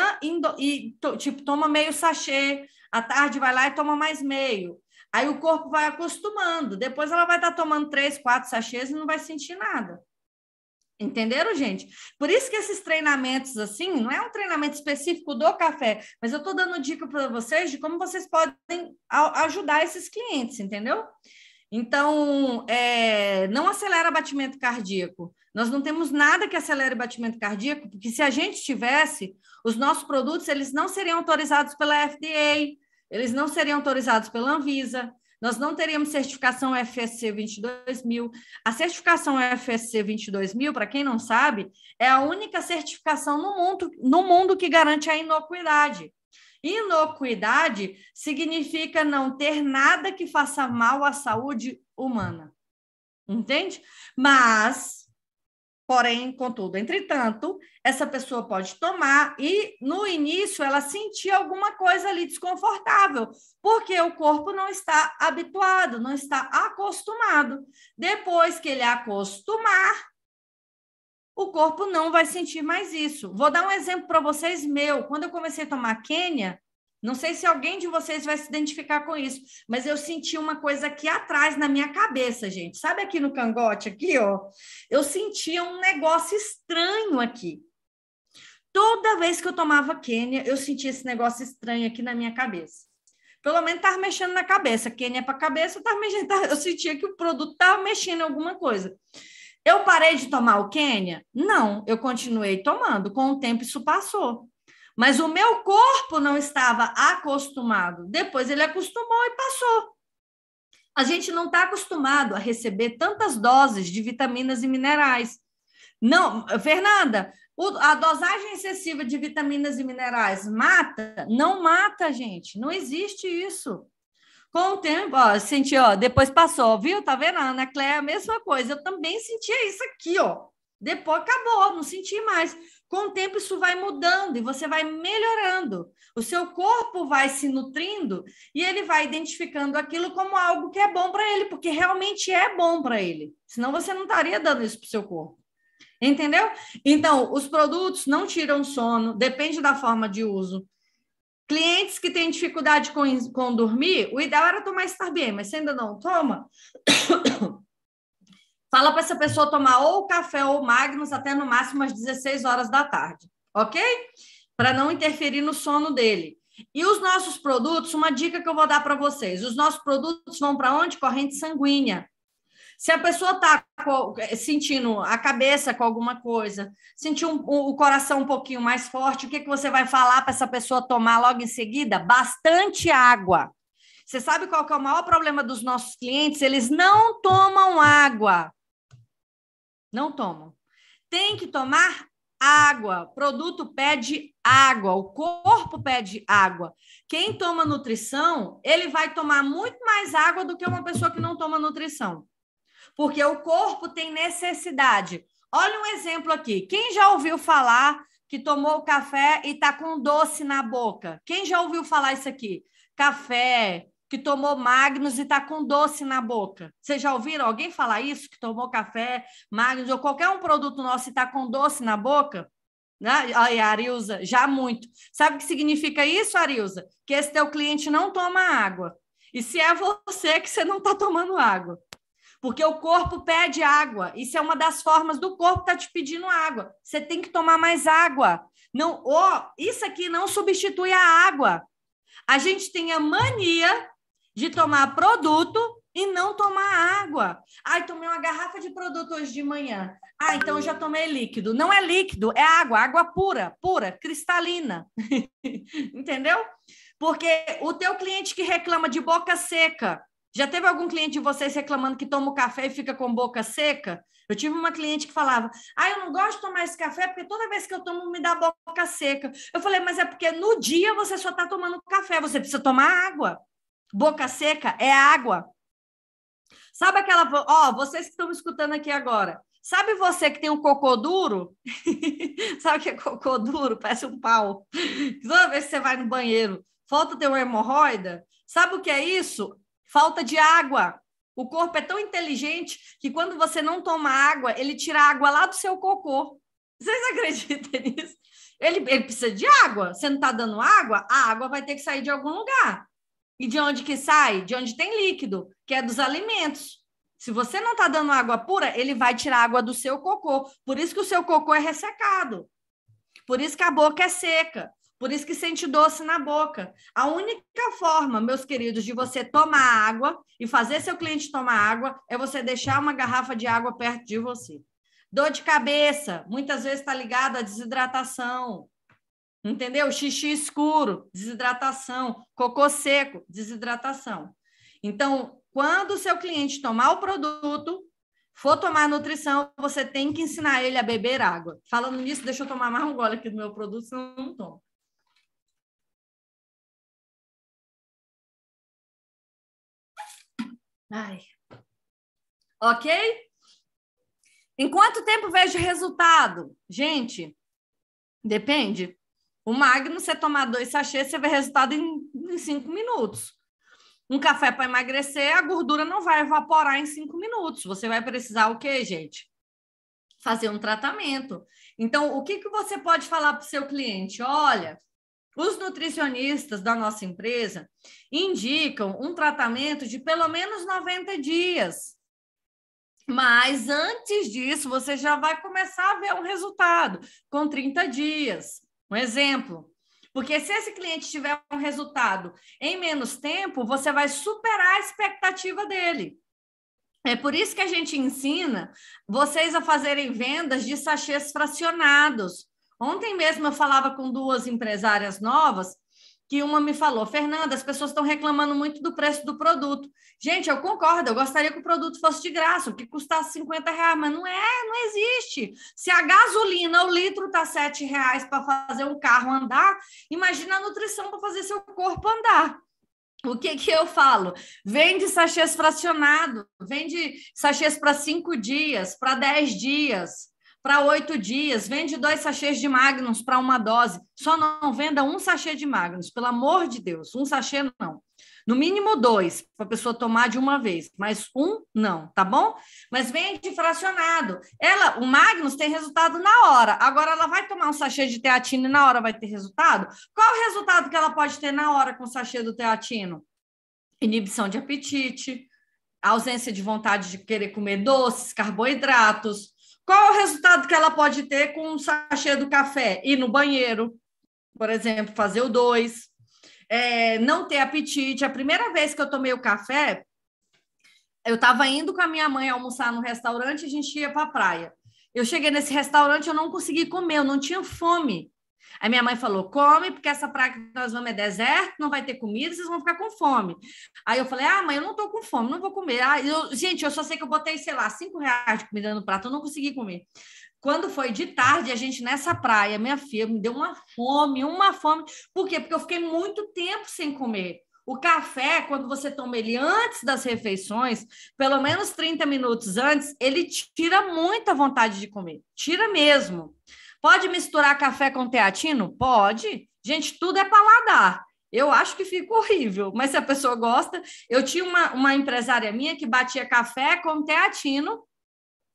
e, tipo, toma meio sachê, à tarde vai lá e toma mais meio. Aí o corpo vai acostumando. Depois ela vai estar tá tomando três, quatro sachês e não vai sentir nada. Entenderam, gente? Por isso que esses treinamentos, assim, não é um treinamento específico do café, mas eu estou dando dica para vocês de como vocês podem ajudar esses clientes, entendeu? Então, é, não acelera batimento cardíaco. Nós não temos nada que acelere batimento cardíaco, porque se a gente tivesse, os nossos produtos eles não seriam autorizados pela FDA, eles não seriam autorizados pela Anvisa, nós não teríamos certificação FSC 22000. A certificação FSC 22000, para quem não sabe, é a única certificação no mundo, no mundo que garante a inocuidade. Inocuidade significa não ter nada que faça mal à saúde humana. Entende? Mas Porém, contudo, entretanto, essa pessoa pode tomar e no início ela sentir alguma coisa ali desconfortável, porque o corpo não está habituado, não está acostumado. Depois que ele acostumar, o corpo não vai sentir mais isso. Vou dar um exemplo para vocês meu. Quando eu comecei a tomar Quênia, não sei se alguém de vocês vai se identificar com isso, mas eu senti uma coisa aqui atrás na minha cabeça, gente. Sabe aqui no cangote aqui, ó? Eu sentia um negócio estranho aqui. Toda vez que eu tomava Quênia, eu sentia esse negócio estranho aqui na minha cabeça. Pelo menos estava mexendo na cabeça. Quênia é para cabeça, eu, mexendo, eu sentia que o produto estava mexendo em alguma coisa. Eu parei de tomar o Quênia? Não, eu continuei tomando. Com o tempo, isso passou. Mas o meu corpo não estava acostumado. Depois ele acostumou e passou. A gente não está acostumado a receber tantas doses de vitaminas e minerais. Não, Fernanda, a dosagem excessiva de vitaminas e minerais mata? Não mata, gente. Não existe isso. Com o tempo, ó, senti, ó, depois passou, viu? Tá vendo? A Ana Cléia, a mesma coisa. Eu também sentia isso aqui, ó. Depois acabou, não senti mais com o tempo isso vai mudando e você vai melhorando. O seu corpo vai se nutrindo e ele vai identificando aquilo como algo que é bom para ele, porque realmente é bom para ele. Senão você não estaria dando isso para o seu corpo. Entendeu? Então, os produtos não tiram sono, depende da forma de uso. Clientes que têm dificuldade com, com dormir, o ideal era tomar Starbien, mas você ainda não toma, [COUGHS] Fala para essa pessoa tomar ou café ou Magnus até no máximo às 16 horas da tarde, ok? Para não interferir no sono dele. E os nossos produtos, uma dica que eu vou dar para vocês: os nossos produtos vão para onde? Corrente sanguínea. Se a pessoa está eh, sentindo a cabeça com alguma coisa, sentir um, o coração um pouquinho mais forte, o que, que você vai falar para essa pessoa tomar logo em seguida? Bastante água. Você sabe qual que é o maior problema dos nossos clientes? Eles não tomam água. Não tomam. Tem que tomar água. Produto pede água, o corpo pede água. Quem toma nutrição, ele vai tomar muito mais água do que uma pessoa que não toma nutrição. Porque o corpo tem necessidade. Olha um exemplo aqui. Quem já ouviu falar que tomou café e tá com doce na boca? Quem já ouviu falar isso aqui? Café, que tomou Magnus e está com doce na boca. Vocês já ouviram alguém falar isso? Que tomou café, Magnus, ou qualquer um produto nosso e está com doce na boca? Né? Aí, já muito. Sabe o que significa isso, Arilza? Que esse teu cliente não toma água. E se é você que você não está tomando água. Porque o corpo pede água. Isso é uma das formas do corpo estar tá te pedindo água. Você tem que tomar mais água. Não, oh, isso aqui não substitui a água. A gente tem a mania de tomar produto e não tomar água. Ai, tomei uma garrafa de produto hoje de manhã. Ah, então eu já tomei líquido. Não é líquido, é água, água pura, pura, cristalina. [LAUGHS] Entendeu? Porque o teu cliente que reclama de boca seca, já teve algum cliente de vocês reclamando que toma o café e fica com boca seca? Eu tive uma cliente que falava: Ah, eu não gosto de tomar esse café porque toda vez que eu tomo me dá boca seca. Eu falei: Mas é porque no dia você só está tomando café, você precisa tomar água boca seca é água. Sabe aquela. Ó, oh, vocês que estão me escutando aqui agora. Sabe você que tem um cocô duro? [LAUGHS] Sabe o que é cocô duro? Parece um pau. Toda vez que você vai no banheiro, falta ter uma hemorroida. Sabe o que é isso? Falta de água. O corpo é tão inteligente que quando você não toma água, ele tira água lá do seu cocô. Vocês [LAUGHS] acreditam nisso? Ele, ele precisa de água. Você não está dando água? A água vai ter que sair de algum lugar. E de onde que sai? De onde tem líquido, que é dos alimentos. Se você não está dando água pura, ele vai tirar água do seu cocô. Por isso que o seu cocô é ressecado. Por isso que a boca é seca. Por isso que sente doce na boca. A única forma, meus queridos, de você tomar água e fazer seu cliente tomar água é você deixar uma garrafa de água perto de você. Dor de cabeça, muitas vezes está ligada à desidratação entendeu? Xixi escuro, desidratação, cocô seco, desidratação. Então, quando o seu cliente tomar o produto, for tomar nutrição, você tem que ensinar ele a beber água. Falando nisso, deixa eu tomar mais um gole aqui do meu produto, senão eu não tomo. Ai. Ok? Em quanto tempo vejo resultado? Gente, depende. O Magno, você tomar dois sachês, você vê resultado em, em cinco minutos. Um café para emagrecer, a gordura não vai evaporar em cinco minutos. Você vai precisar o quê, gente? Fazer um tratamento. Então, o que, que você pode falar para o seu cliente? Olha, os nutricionistas da nossa empresa indicam um tratamento de pelo menos 90 dias. Mas antes disso, você já vai começar a ver um resultado com 30 dias. Um exemplo. Porque se esse cliente tiver um resultado em menos tempo, você vai superar a expectativa dele. É por isso que a gente ensina vocês a fazerem vendas de sachês fracionados. Ontem mesmo eu falava com duas empresárias novas que uma me falou, Fernanda, as pessoas estão reclamando muito do preço do produto. Gente, eu concordo, eu gostaria que o produto fosse de graça, que custasse 50 reais, mas não é, não existe. Se a gasolina, o litro tá 7 reais para fazer um carro andar, imagina a nutrição para fazer seu corpo andar. O que, que eu falo? Vende sachês fracionado, vende sachês para cinco dias, para dez dias para oito dias, vende dois sachês de Magnus para uma dose. Só não venda um sachê de Magnus, pelo amor de Deus, um sachê não. No mínimo dois, para a pessoa tomar de uma vez, mas um não, tá bom? Mas vende fracionado. Ela, o Magnus tem resultado na hora. Agora ela vai tomar um sachê de teatino e na hora vai ter resultado? Qual o resultado que ela pode ter na hora com o sachê do teatino? Inibição de apetite, ausência de vontade de querer comer doces, carboidratos, qual é o resultado que ela pode ter com um sachê do café? Ir no banheiro, por exemplo, fazer o dois, é, não ter apetite. A primeira vez que eu tomei o café, eu estava indo com a minha mãe almoçar no restaurante, e a gente ia para a praia. Eu cheguei nesse restaurante, eu não consegui comer, eu não tinha fome. Aí minha mãe falou: come, porque essa praia que nós vamos é deserto, não vai ter comida, vocês vão ficar com fome. Aí eu falei: ah, mãe, eu não tô com fome, não vou comer. Ah, eu, gente, eu só sei que eu botei, sei lá, cinco reais de comida no prato, eu não consegui comer. Quando foi de tarde, a gente nessa praia, minha filha, me deu uma fome, uma fome. Por quê? Porque eu fiquei muito tempo sem comer. O café, quando você toma ele antes das refeições, pelo menos 30 minutos antes, ele tira muita vontade de comer. Tira mesmo. Pode misturar café com teatino? Pode. Gente, tudo é paladar. Eu acho que fica horrível, mas se a pessoa gosta. Eu tinha uma, uma empresária minha que batia café com teatino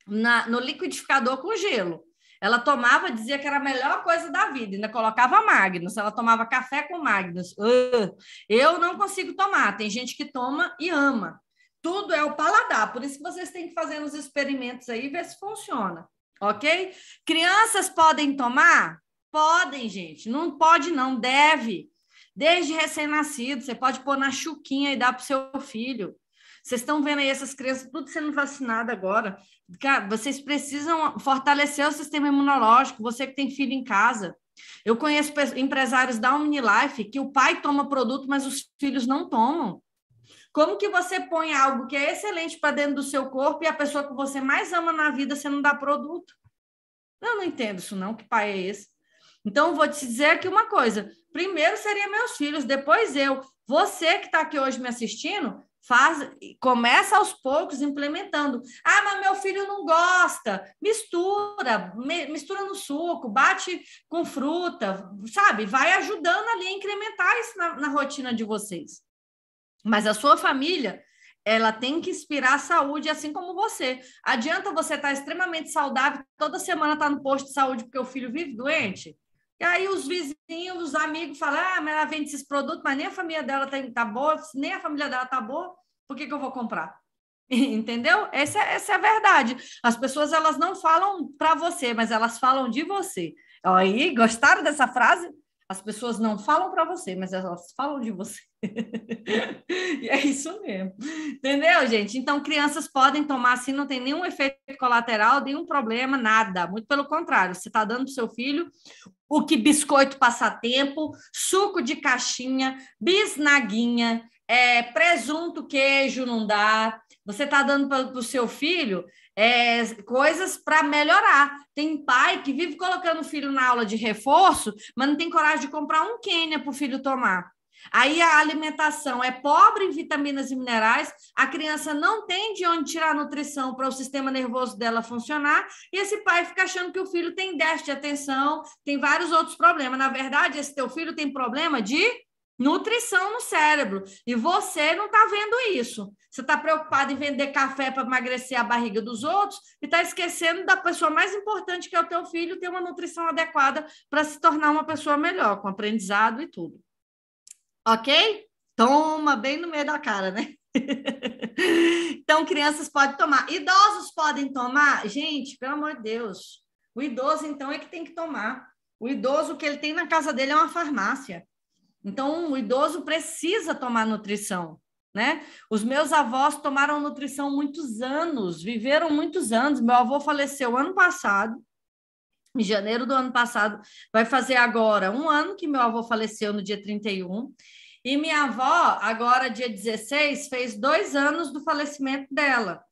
na, no liquidificador com gelo. Ela tomava, dizia que era a melhor coisa da vida, ainda colocava Magnus. Ela tomava café com Magnus. Uh, eu não consigo tomar. Tem gente que toma e ama. Tudo é o paladar. Por isso que vocês têm que fazer uns experimentos aí e ver se funciona ok? Crianças podem tomar? Podem, gente. Não pode, não, deve. Desde recém-nascido, você pode pôr na chuquinha e dar para o seu filho. Vocês estão vendo aí essas crianças tudo sendo vacinada agora. Cara, vocês precisam fortalecer o sistema imunológico, você que tem filho em casa. Eu conheço empresários da OmniLife que o pai toma produto, mas os filhos não tomam. Como que você põe algo que é excelente para dentro do seu corpo e a pessoa que você mais ama na vida você não dá produto? Eu não entendo isso não, que pai é esse? Então vou te dizer aqui uma coisa. Primeiro seria meus filhos, depois eu. Você que está aqui hoje me assistindo, faz, começa aos poucos implementando. Ah, mas meu filho não gosta. Mistura, me, mistura no suco, bate com fruta, sabe? Vai ajudando ali a incrementar isso na, na rotina de vocês. Mas a sua família, ela tem que inspirar a saúde, assim como você. Adianta você estar tá extremamente saudável, toda semana estar tá no posto de saúde porque o filho vive doente? E aí os vizinhos, os amigos falam, ah, mas ela vende esses produtos, mas nem a família dela tá, tá boa, nem a família dela tá boa, por que, que eu vou comprar? [LAUGHS] Entendeu? Essa, essa é a verdade. As pessoas, elas não falam para você, mas elas falam de você. Aí, gostaram dessa frase? As pessoas não falam para você, mas elas falam de você. [LAUGHS] e é isso mesmo. Entendeu, gente? Então, crianças podem tomar assim, não tem nenhum efeito colateral, nenhum problema, nada. Muito pelo contrário, você está dando para seu filho o que biscoito passatempo, suco de caixinha, bisnaguinha, é, presunto, queijo não dá. Você está dando para o seu filho é, coisas para melhorar. Tem pai que vive colocando o filho na aula de reforço, mas não tem coragem de comprar um Quênia para o filho tomar. Aí a alimentação é pobre em vitaminas e minerais, a criança não tem de onde tirar nutrição para o sistema nervoso dela funcionar, e esse pai fica achando que o filho tem déficit de atenção, tem vários outros problemas. Na verdade, esse teu filho tem problema de nutrição no cérebro. E você não está vendo isso. Você está preocupado em vender café para emagrecer a barriga dos outros e está esquecendo da pessoa mais importante que é o teu filho ter uma nutrição adequada para se tornar uma pessoa melhor, com aprendizado e tudo. Ok? Toma bem no meio da cara, né? [LAUGHS] então, crianças podem tomar. Idosos podem tomar? Gente, pelo amor de Deus. O idoso, então, é que tem que tomar. O idoso, o que ele tem na casa dele é uma farmácia. Então, o idoso precisa tomar nutrição, né? Os meus avós tomaram nutrição muitos anos, viveram muitos anos. Meu avô faleceu ano passado, em janeiro do ano passado, vai fazer agora um ano que meu avô faleceu no dia 31. E minha avó, agora dia 16, fez dois anos do falecimento dela.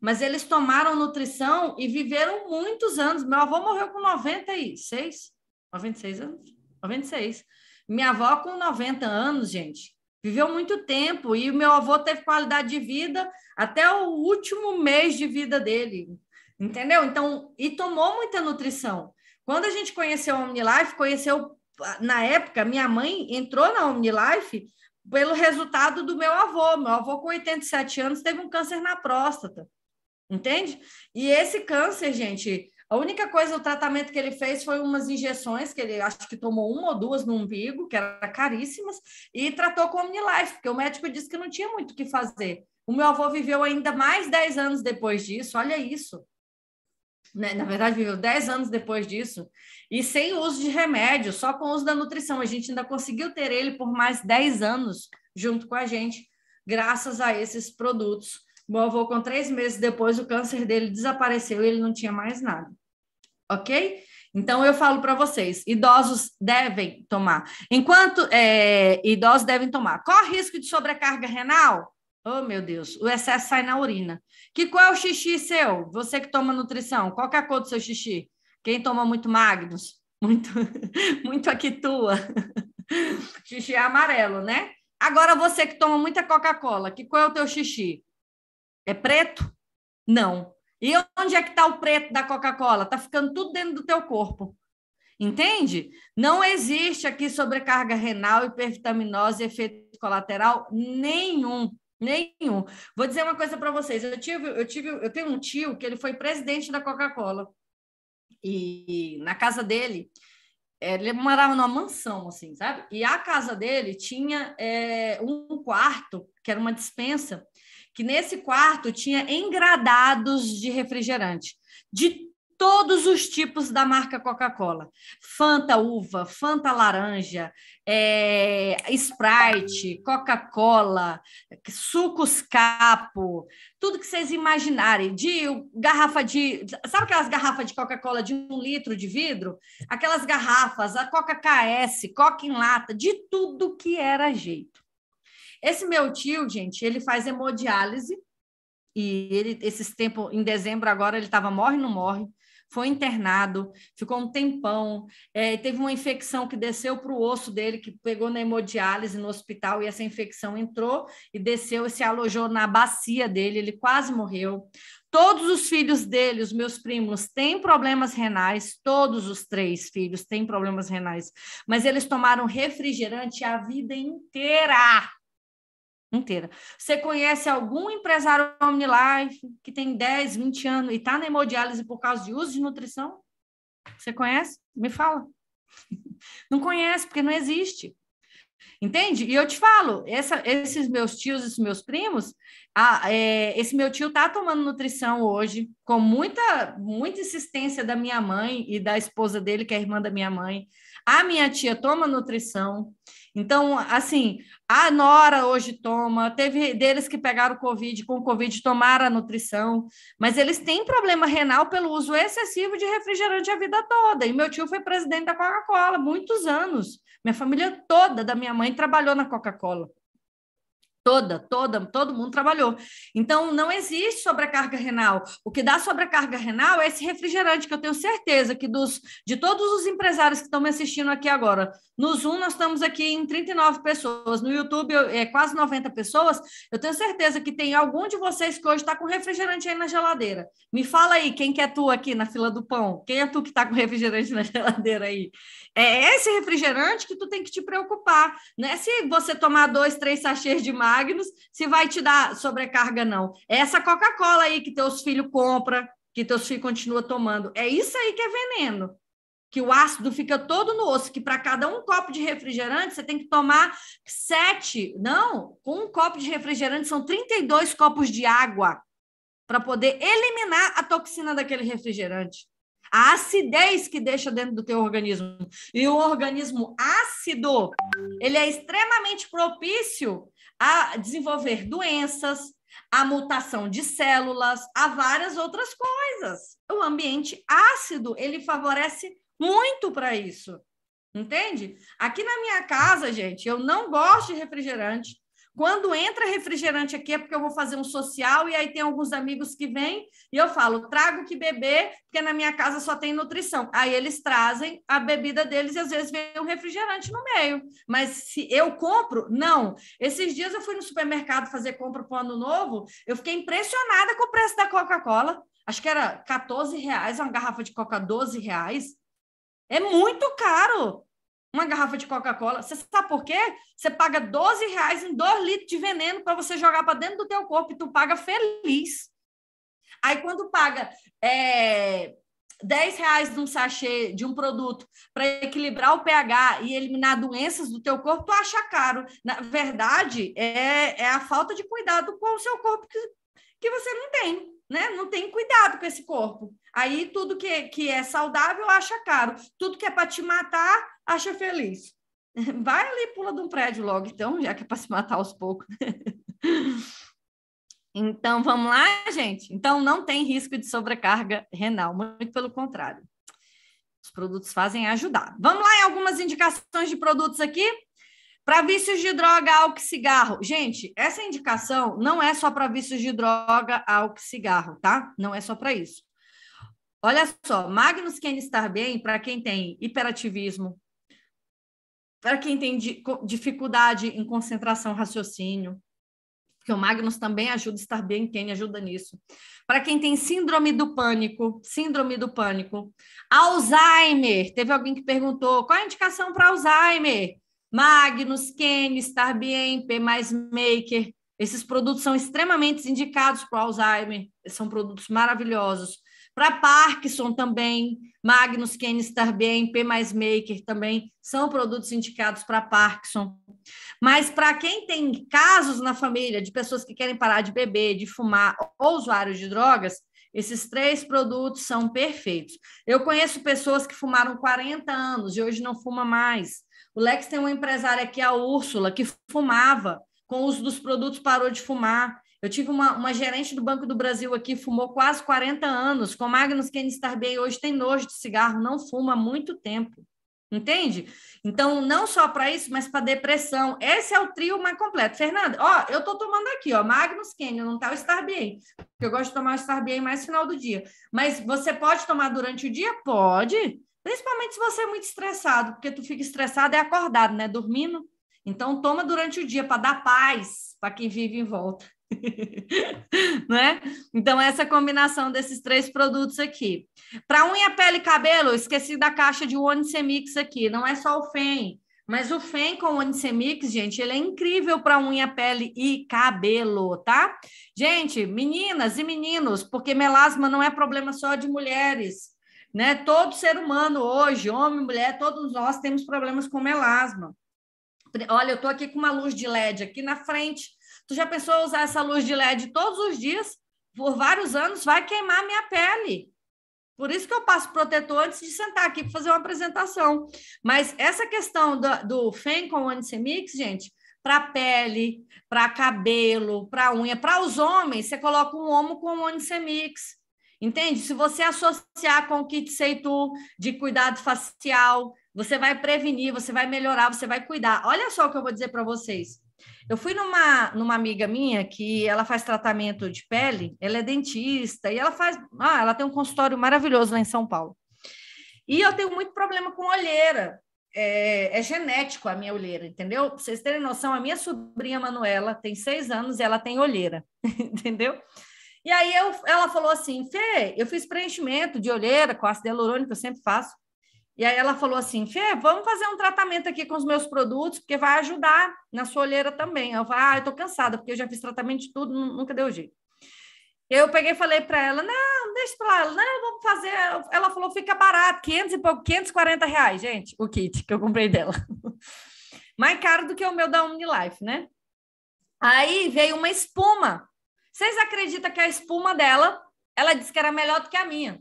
Mas eles tomaram nutrição e viveram muitos anos. Meu avô morreu com 96, 96 anos, 96. Minha avó, com 90 anos, gente, viveu muito tempo e o meu avô teve qualidade de vida até o último mês de vida dele, entendeu? Então, e tomou muita nutrição. Quando a gente conheceu a OmniLife, conheceu ah, na época minha mãe entrou na OmniLife pelo resultado do meu avô. Meu avô com 87 anos teve um câncer na próstata. Entende? E esse câncer, gente, a única coisa, o tratamento que ele fez foi umas injeções, que ele acho que tomou uma ou duas no umbigo, que eram caríssimas, e tratou com Omnilife, porque o médico disse que não tinha muito o que fazer. O meu avô viveu ainda mais 10 anos depois disso, olha isso. Né, na verdade, viveu 10 anos depois disso, e sem uso de remédio, só com uso da nutrição. A gente ainda conseguiu ter ele por mais 10 anos junto com a gente, graças a esses produtos. Meu avô, com três meses depois, o câncer dele desapareceu e ele não tinha mais nada ok? Então eu falo para vocês, idosos devem tomar. Enquanto é, idosos devem tomar, o risco de sobrecarga renal? Oh meu Deus, o excesso sai na urina. Que qual é o xixi seu? Você que toma nutrição, qual é a cor do seu xixi? Quem toma muito Magnus, muito, [LAUGHS] muito tua, [LAUGHS] xixi é amarelo, né? Agora você que toma muita Coca-Cola, que qual é o teu xixi? É preto? Não. E onde é que está o preto da Coca-Cola? Está ficando tudo dentro do teu corpo. Entende? Não existe aqui sobrecarga renal, hipervitaminose, efeito colateral nenhum. Nenhum. Vou dizer uma coisa para vocês. Eu tive, eu tive, eu tenho um tio que ele foi presidente da Coca-Cola. E na casa dele, eh, ele morava numa mansão, assim, sabe? E a casa dele tinha é, um quarto, que era uma dispensa, que nesse quarto tinha engradados de refrigerante, de todos os tipos da marca Coca-Cola: Fanta uva, Fanta laranja, é, Sprite, Coca-Cola, sucos capo, tudo que vocês imaginarem. De garrafa de. Sabe aquelas garrafas de Coca-Cola de um litro de vidro? Aquelas garrafas, a Coca KS, Coca em lata, de tudo que era jeito. Esse meu tio, gente, ele faz hemodiálise e ele, esses tempos, em dezembro agora, ele estava morre não morre, foi internado, ficou um tempão, é, teve uma infecção que desceu para o osso dele, que pegou na hemodiálise no hospital, e essa infecção entrou e desceu e se alojou na bacia dele, ele quase morreu. Todos os filhos dele, os meus primos, têm problemas renais, todos os três filhos têm problemas renais, mas eles tomaram refrigerante a vida inteira inteira. Você conhece algum empresário OmniLife que tem 10, 20 anos e está na hemodiálise por causa de uso de nutrição? Você conhece? Me fala. [LAUGHS] Não conhece, porque não existe. Entende? E eu te falo, essa, esses meus tios, esses meus primos, a, é, esse meu tio tá tomando nutrição hoje, com muita, muita insistência da minha mãe e da esposa dele, que é irmã da minha mãe. A minha tia toma nutrição. Então, assim, a Nora hoje toma, teve deles que pegaram Covid, com Covid tomaram a nutrição, mas eles têm problema renal pelo uso excessivo de refrigerante a vida toda. E meu tio foi presidente da Coca-Cola muitos anos. Minha família toda da minha mãe trabalhou na Coca-Cola. Toda, toda, todo mundo trabalhou. Então, não existe sobrecarga renal. O que dá sobrecarga renal é esse refrigerante, que eu tenho certeza que dos, de todos os empresários que estão me assistindo aqui agora, no Zoom nós estamos aqui em 39 pessoas, no YouTube é quase 90 pessoas, eu tenho certeza que tem algum de vocês que hoje está com refrigerante aí na geladeira. Me fala aí, quem que é tu aqui na fila do pão? Quem é tu que está com refrigerante na [LAUGHS] geladeira aí? É esse refrigerante que tu tem que te preocupar. Não é se você tomar dois, três sachês de Magnus, se vai te dar sobrecarga, não. É essa Coca-Cola aí que teus filhos compram, que teus filhos continuam tomando. É isso aí que é veneno. Que o ácido fica todo no osso, que para cada um copo de refrigerante você tem que tomar sete. Não, com um copo de refrigerante são 32 copos de água para poder eliminar a toxina daquele refrigerante a acidez que deixa dentro do teu organismo. E o organismo ácido, ele é extremamente propício a desenvolver doenças, a mutação de células, a várias outras coisas. O ambiente ácido, ele favorece muito para isso. Entende? Aqui na minha casa, gente, eu não gosto de refrigerante. Quando entra refrigerante aqui é porque eu vou fazer um social e aí tem alguns amigos que vêm e eu falo, trago que beber, porque na minha casa só tem nutrição. Aí eles trazem a bebida deles e às vezes vem um refrigerante no meio. Mas se eu compro, não. Esses dias eu fui no supermercado fazer compra para o ano novo, eu fiquei impressionada com o preço da Coca-Cola. Acho que era 14 reais uma garrafa de Coca, 12 reais. É muito caro uma garrafa de Coca-Cola. Você sabe por quê? Você paga 12 reais em 2 litros de veneno para você jogar para dentro do teu corpo e tu paga feliz. Aí quando paga é, 10 reais num sachê de um produto para equilibrar o pH e eliminar doenças do teu corpo, tu acha caro. Na verdade, é, é a falta de cuidado com o seu corpo que, que você não tem. Né? Não tem cuidado com esse corpo. Aí tudo que, que é saudável acha caro. Tudo que é para te matar acha feliz. [LAUGHS] Vai ali e pula de um prédio logo, então, já que é para se matar aos poucos. [LAUGHS] então, vamos lá, gente? Então, não tem risco de sobrecarga renal, muito pelo contrário. Os produtos fazem ajudar. Vamos lá em algumas indicações de produtos aqui? Para vícios de droga, álcool e cigarro. Gente, essa indicação não é só para vícios de droga, álcool e cigarro, tá? Não é só para isso. Olha só, Magnus Quem Estar Bem, para quem tem hiperativismo, para quem tem dificuldade em concentração, raciocínio, que o Magnus também ajuda a estar bem, quem ajuda nisso. Para quem tem síndrome do pânico, síndrome do pânico, Alzheimer, teve alguém que perguntou, qual a indicação para Alzheimer? Magnus, Kenny, Starbien, P+, Maker, esses produtos são extremamente indicados para Alzheimer, são produtos maravilhosos. Para Parkinson também, Magnus Kenistar Bien, P mais Maker também são produtos indicados para Parkinson. Mas para quem tem casos na família de pessoas que querem parar de beber, de fumar ou usuários de drogas, esses três produtos são perfeitos. Eu conheço pessoas que fumaram 40 anos e hoje não fuma mais. O Lex tem uma empresária aqui, a Úrsula, que fumava, com o uso dos produtos parou de fumar. Eu tive uma, uma gerente do Banco do Brasil aqui, fumou quase 40 anos. Com Magnus Kenistarbey hoje tem nojo de cigarro, não fuma há muito tempo. Entende? Então, não só para isso, mas para depressão. Esse é o trio mais completo. Fernanda, ó, eu estou tomando aqui, ó, Magnus Canyon, não tá o Starbien, porque eu gosto de tomar o Starbien mais final do dia. Mas você pode tomar durante o dia? Pode, principalmente se você é muito estressado, porque tu fica estressado é acordado, né, dormindo. Então, toma durante o dia para dar paz para quem vive em volta. [LAUGHS] né? Então, essa combinação desses três produtos aqui. Para unha, pele e cabelo, esqueci da caixa de Onisemix aqui. Não é só o FEM, mas o FEM com Onisemix, gente, ele é incrível para unha, pele e cabelo, tá? Gente, meninas e meninos, porque melasma não é problema só de mulheres, né? Todo ser humano hoje, homem, mulher, todos nós temos problemas com melasma. Olha, eu tô aqui com uma luz de LED aqui na frente, Tu já pensou usar essa luz de LED todos os dias, por vários anos, vai queimar minha pele. Por isso que eu passo protetor antes de sentar aqui para fazer uma apresentação. Mas essa questão do, do FEM com o Mix, gente, para pele, para cabelo, para unha, para os homens, você coloca um homo com um Mix, Entende? Se você associar com o kit Seitu de cuidado facial, você vai prevenir, você vai melhorar, você vai cuidar. Olha só o que eu vou dizer para vocês. Eu fui numa, numa amiga minha que ela faz tratamento de pele, ela é dentista e ela faz. Ah, ela tem um consultório maravilhoso lá em São Paulo. E eu tenho muito problema com olheira. É, é genético a minha olheira, entendeu? Pra vocês terem noção, a minha sobrinha Manuela tem seis anos e ela tem olheira, [LAUGHS] entendeu? E aí eu, ela falou assim: Fê, eu fiz preenchimento de olheira com ácido hialurônico, eu sempre faço. E aí ela falou assim: Fê, vamos fazer um tratamento aqui com os meus produtos, porque vai ajudar na sua olheira também. Eu falei: Ah, eu tô cansada, porque eu já fiz tratamento de tudo, nunca deu jeito. Eu peguei e falei para ela: Não, deixa para lá, não, vamos fazer. Ela falou: Fica barato, 500 e pouco, 540 reais, gente, o kit que eu comprei dela. [LAUGHS] Mais caro do que o meu da Omnilife, né? Aí veio uma espuma. Vocês acreditam que a espuma dela, ela disse que era melhor do que a minha?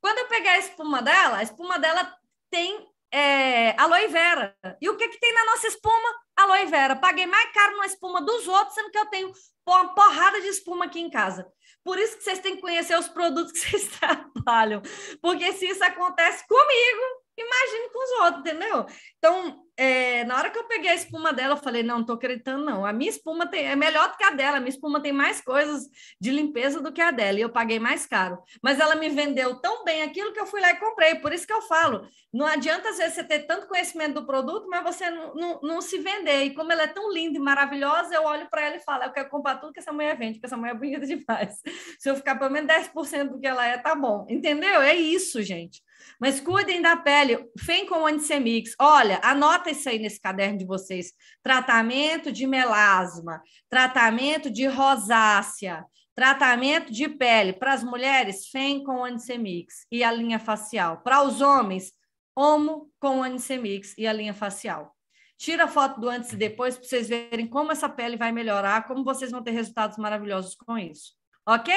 Quando eu peguei a espuma dela, a espuma dela tem é, aloe vera. E o que, que tem na nossa espuma? Aloe vera. Paguei mais caro na espuma dos outros, sendo que eu tenho uma porrada de espuma aqui em casa. Por isso que vocês têm que conhecer os produtos que [LAUGHS] vocês trabalham. Porque se isso acontece comigo, imagine com os outros, entendeu? Então, é, na hora que eu peguei a espuma dela, eu falei, não, não tô acreditando, não. A minha espuma tem, é melhor do que a dela, a minha espuma tem mais coisas de limpeza do que a dela, e eu paguei mais caro. Mas ela me vendeu tão bem aquilo que eu fui lá e comprei, por isso que eu falo, não adianta às vezes você ter tanto conhecimento do produto, mas você não, não, não se vender. E como ela é tão linda e maravilhosa, eu olho para ela e falo, eu quero comprar tudo que essa mulher vende, porque essa mulher é bonita [LAUGHS] demais. Se eu ficar pelo menos 10% do que ela é, tá bom. Entendeu? É isso, gente. Mas cuidem da pele, Fem com antissemix. Olha, anota isso aí nesse caderno de vocês. Tratamento de melasma, tratamento de rosácea, tratamento de pele. Para as mulheres, FEM com antissemix e a linha facial. Para os homens, homo com antissemix e a linha facial. Tira a foto do antes e depois para vocês verem como essa pele vai melhorar, como vocês vão ter resultados maravilhosos com isso ok?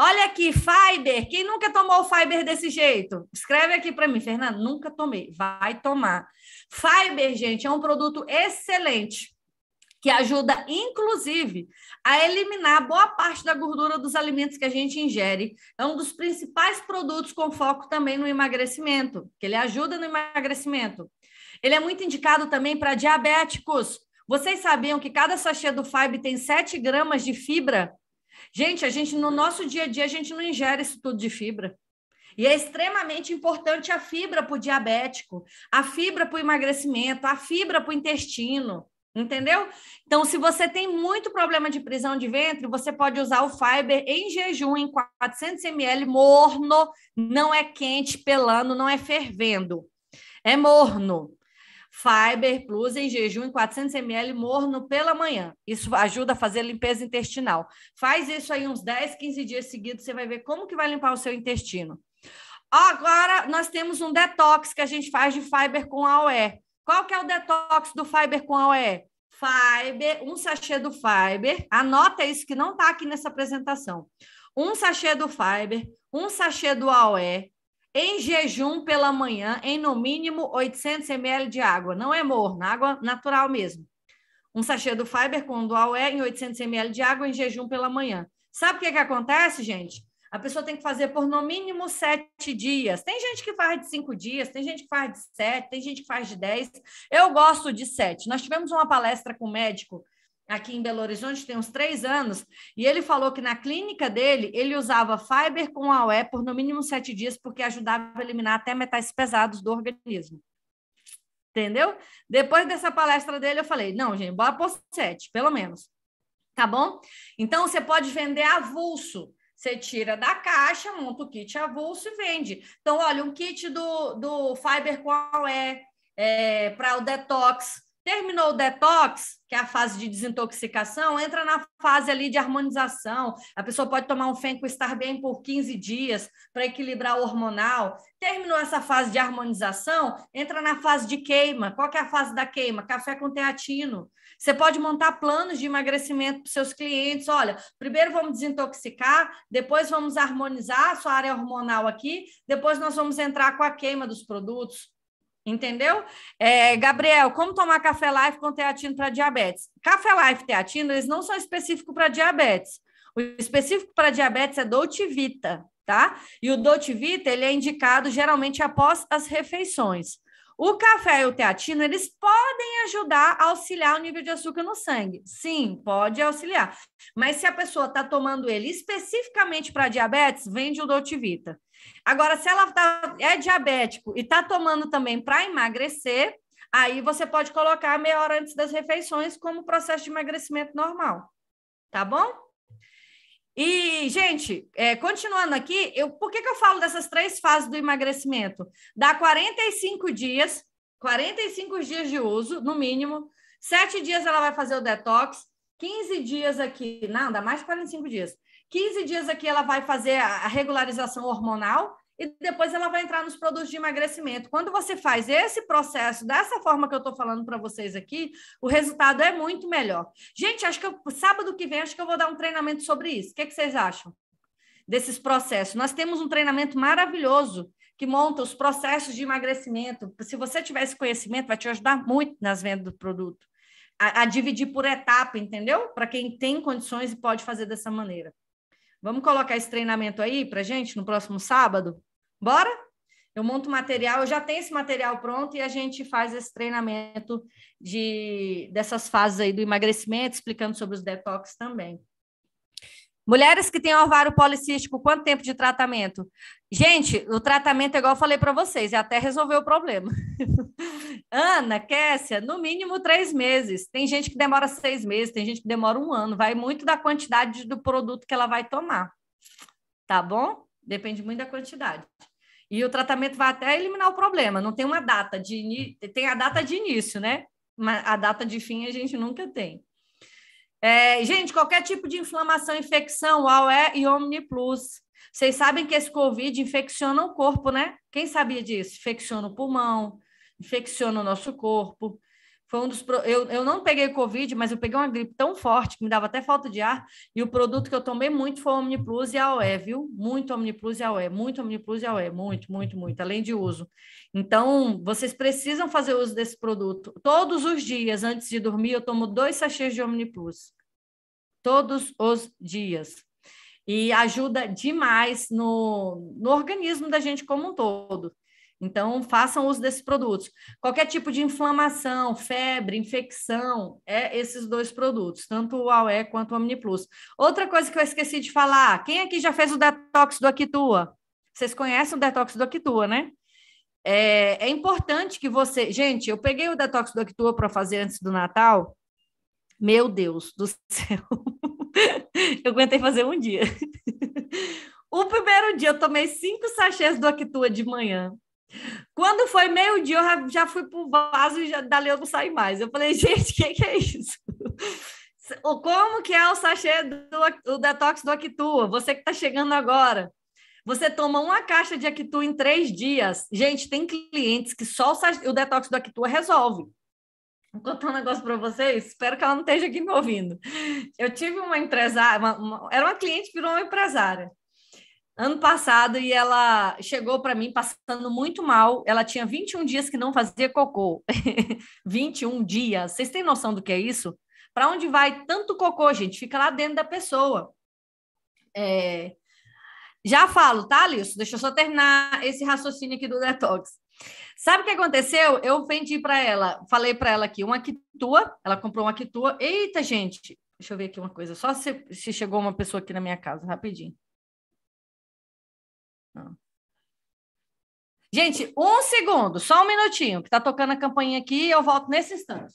Olha aqui, fiber. Quem nunca tomou fiber desse jeito? Escreve aqui para mim, Fernanda. Nunca tomei. Vai tomar. Fiber, gente, é um produto excelente que ajuda, inclusive, a eliminar boa parte da gordura dos alimentos que a gente ingere. É um dos principais produtos com foco também no emagrecimento, que ele ajuda no emagrecimento. Ele é muito indicado também para diabéticos. Vocês sabiam que cada sachê do Fiber tem 7 gramas de fibra? Gente, a gente no nosso dia a dia a gente não ingere isso tudo de fibra. E é extremamente importante a fibra para o diabético, a fibra para o emagrecimento, a fibra para o intestino, entendeu? Então, se você tem muito problema de prisão de ventre, você pode usar o fiber em jejum, em 400 ml, morno, não é quente, pelando, não é fervendo, é morno. Fiber Plus em jejum em 400 ml morno pela manhã. Isso ajuda a fazer a limpeza intestinal. Faz isso aí uns 10, 15 dias seguidos, você vai ver como que vai limpar o seu intestino. Agora nós temos um detox que a gente faz de fiber com AOE. Qual que é o detox do fiber com AOE? Fiber, um sachê do fiber. Anota isso que não está aqui nessa apresentação. Um sachê do fiber, um sachê do AOE, em jejum pela manhã, em no mínimo 800 ml de água. Não é morna, é água natural mesmo. Um sachê do Fiber com dual é em 800 ml de água em jejum pela manhã. Sabe o que, que acontece, gente? A pessoa tem que fazer por no mínimo sete dias. Tem gente que faz de cinco dias, tem gente que faz de sete, tem gente que faz de dez. Eu gosto de sete. Nós tivemos uma palestra com um médico aqui em Belo Horizonte tem uns três anos, e ele falou que na clínica dele ele usava fiber com AOE por no mínimo sete dias, porque ajudava a eliminar até metais pesados do organismo. Entendeu? Depois dessa palestra dele, eu falei: não, gente, bora por sete, pelo menos. Tá bom? Então você pode vender avulso. Você tira da caixa, monta o kit avulso e vende. Então, olha, um kit do, do Fiber com AOE é, para o detox, Terminou o detox, que é a fase de desintoxicação, entra na fase ali de harmonização. A pessoa pode tomar um fenco estar bem por 15 dias para equilibrar o hormonal. Terminou essa fase de harmonização, entra na fase de queima. Qual que é a fase da queima? Café com teatino. Você pode montar planos de emagrecimento para seus clientes. Olha, primeiro vamos desintoxicar, depois vamos harmonizar a sua área hormonal aqui, depois nós vamos entrar com a queima dos produtos. Entendeu? É, Gabriel, como tomar café life com teatina para diabetes? Café life e teatina, eles não são específicos para diabetes. O específico para diabetes é Dotivita, tá? E o Dotivita ele é indicado geralmente após as refeições. O café e o teatino, eles podem ajudar a auxiliar o nível de açúcar no sangue. Sim, pode auxiliar. Mas se a pessoa está tomando ele especificamente para diabetes, vende o Dotivita. Agora, se ela tá, é diabético e está tomando também para emagrecer, aí você pode colocar meia hora antes das refeições como processo de emagrecimento normal. Tá bom? E, gente, é, continuando aqui, eu, por que, que eu falo dessas três fases do emagrecimento? Dá 45 dias, 45 dias de uso, no mínimo. Sete dias ela vai fazer o detox, 15 dias aqui, não, dá mais de 45 dias. 15 dias aqui ela vai fazer a regularização hormonal e depois ela vai entrar nos produtos de emagrecimento. Quando você faz esse processo dessa forma que eu estou falando para vocês aqui, o resultado é muito melhor. Gente, acho que eu, sábado que vem acho que eu vou dar um treinamento sobre isso. O que, é que vocês acham desses processos? Nós temos um treinamento maravilhoso que monta os processos de emagrecimento. Se você tiver esse conhecimento, vai te ajudar muito nas vendas do produto. A, a dividir por etapa, entendeu? Para quem tem condições e pode fazer dessa maneira. Vamos colocar esse treinamento aí para gente no próximo sábado? Bora? Eu monto material, eu já tenho esse material pronto e a gente faz esse treinamento de dessas fases aí do emagrecimento, explicando sobre os detox também. Mulheres que têm ovário policístico, quanto tempo de tratamento? Gente, o tratamento é igual eu falei para vocês, é até resolver o problema. [LAUGHS] Ana, Kessia, no mínimo três meses. Tem gente que demora seis meses, tem gente que demora um ano. Vai muito da quantidade do produto que ela vai tomar. Tá bom? Depende muito da quantidade. E o tratamento vai até eliminar o problema. Não tem uma data de in... tem a data de início, né? Mas a data de fim a gente nunca tem. É, gente, qualquer tipo de inflamação, infecção, UAU é e Omniplus. Vocês sabem que esse Covid infecciona o corpo, né? Quem sabia disso? Infecciona o pulmão, infecciona o nosso corpo. Foi um dos eu, eu não peguei Covid, mas eu peguei uma gripe tão forte que me dava até falta de ar. E o produto que eu tomei muito foi o Omniplus e a OE, viu? Muito Omniplus e a OE, muito Omniplus e a OE, muito, muito, muito, além de uso. Então, vocês precisam fazer uso desse produto. Todos os dias, antes de dormir, eu tomo dois sachês de Omniplus. Todos os dias. E ajuda demais no, no organismo da gente como um todo. Então, façam uso desses produtos. Qualquer tipo de inflamação, febre, infecção, é esses dois produtos, tanto o AUE quanto o Omniplus. Outra coisa que eu esqueci de falar, quem aqui já fez o detox do Actua? Vocês conhecem o detox do Actua, né? É, é importante que você... Gente, eu peguei o detox do Actua para fazer antes do Natal, meu Deus do céu. [LAUGHS] eu aguentei fazer um dia. [LAUGHS] o primeiro dia eu tomei cinco sachês do Actua de manhã. Quando foi meio-dia, eu já fui para o vaso e já, dali eu não saí mais. Eu falei, [LAUGHS] gente, o que, que, é isso? Como que é o sachê do o detox do Actua? Você que está chegando agora. Você toma uma caixa de Actua em três dias. Gente, tem clientes que só o, o detox do Actua resolve. Vou contar um negócio para vocês, espero que ela não esteja aqui me ouvindo. Eu tive uma empresária, uma, uma, era uma cliente, que virou uma empresária ano passado e ela chegou para mim passando muito mal. Ela tinha 21 dias que não fazia cocô. 21 [LAUGHS] dias. Vocês têm noção do que é isso? Para onde vai tanto cocô, gente? Fica lá dentro da pessoa. É... Já falo, tá, Lilson? Deixa eu só terminar esse raciocínio aqui do detox. Sabe o que aconteceu? Eu vendi para ela, falei para ela aqui, uma quitua, ela comprou uma quitua. Eita, gente, deixa eu ver aqui uma coisa, só se, se chegou uma pessoa aqui na minha casa, rapidinho. Gente, um segundo, só um minutinho, que está tocando a campainha aqui e eu volto nesse instante.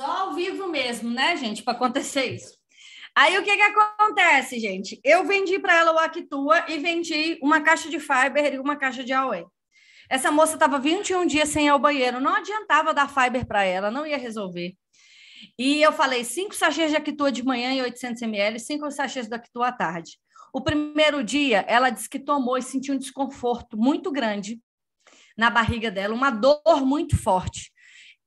Só ao vivo mesmo, né, gente, para acontecer isso. Aí o que, que acontece, gente? Eu vendi para ela o Actua e vendi uma caixa de fiber e uma caixa de Huawei. Essa moça estava 21 dias sem ir ao banheiro, não adiantava dar fiber para ela, não ia resolver. E eu falei: cinco sachês de Actua de manhã e 800 ml, cinco sachês do Actua à tarde. O primeiro dia, ela disse que tomou e sentiu um desconforto muito grande na barriga dela, uma dor muito forte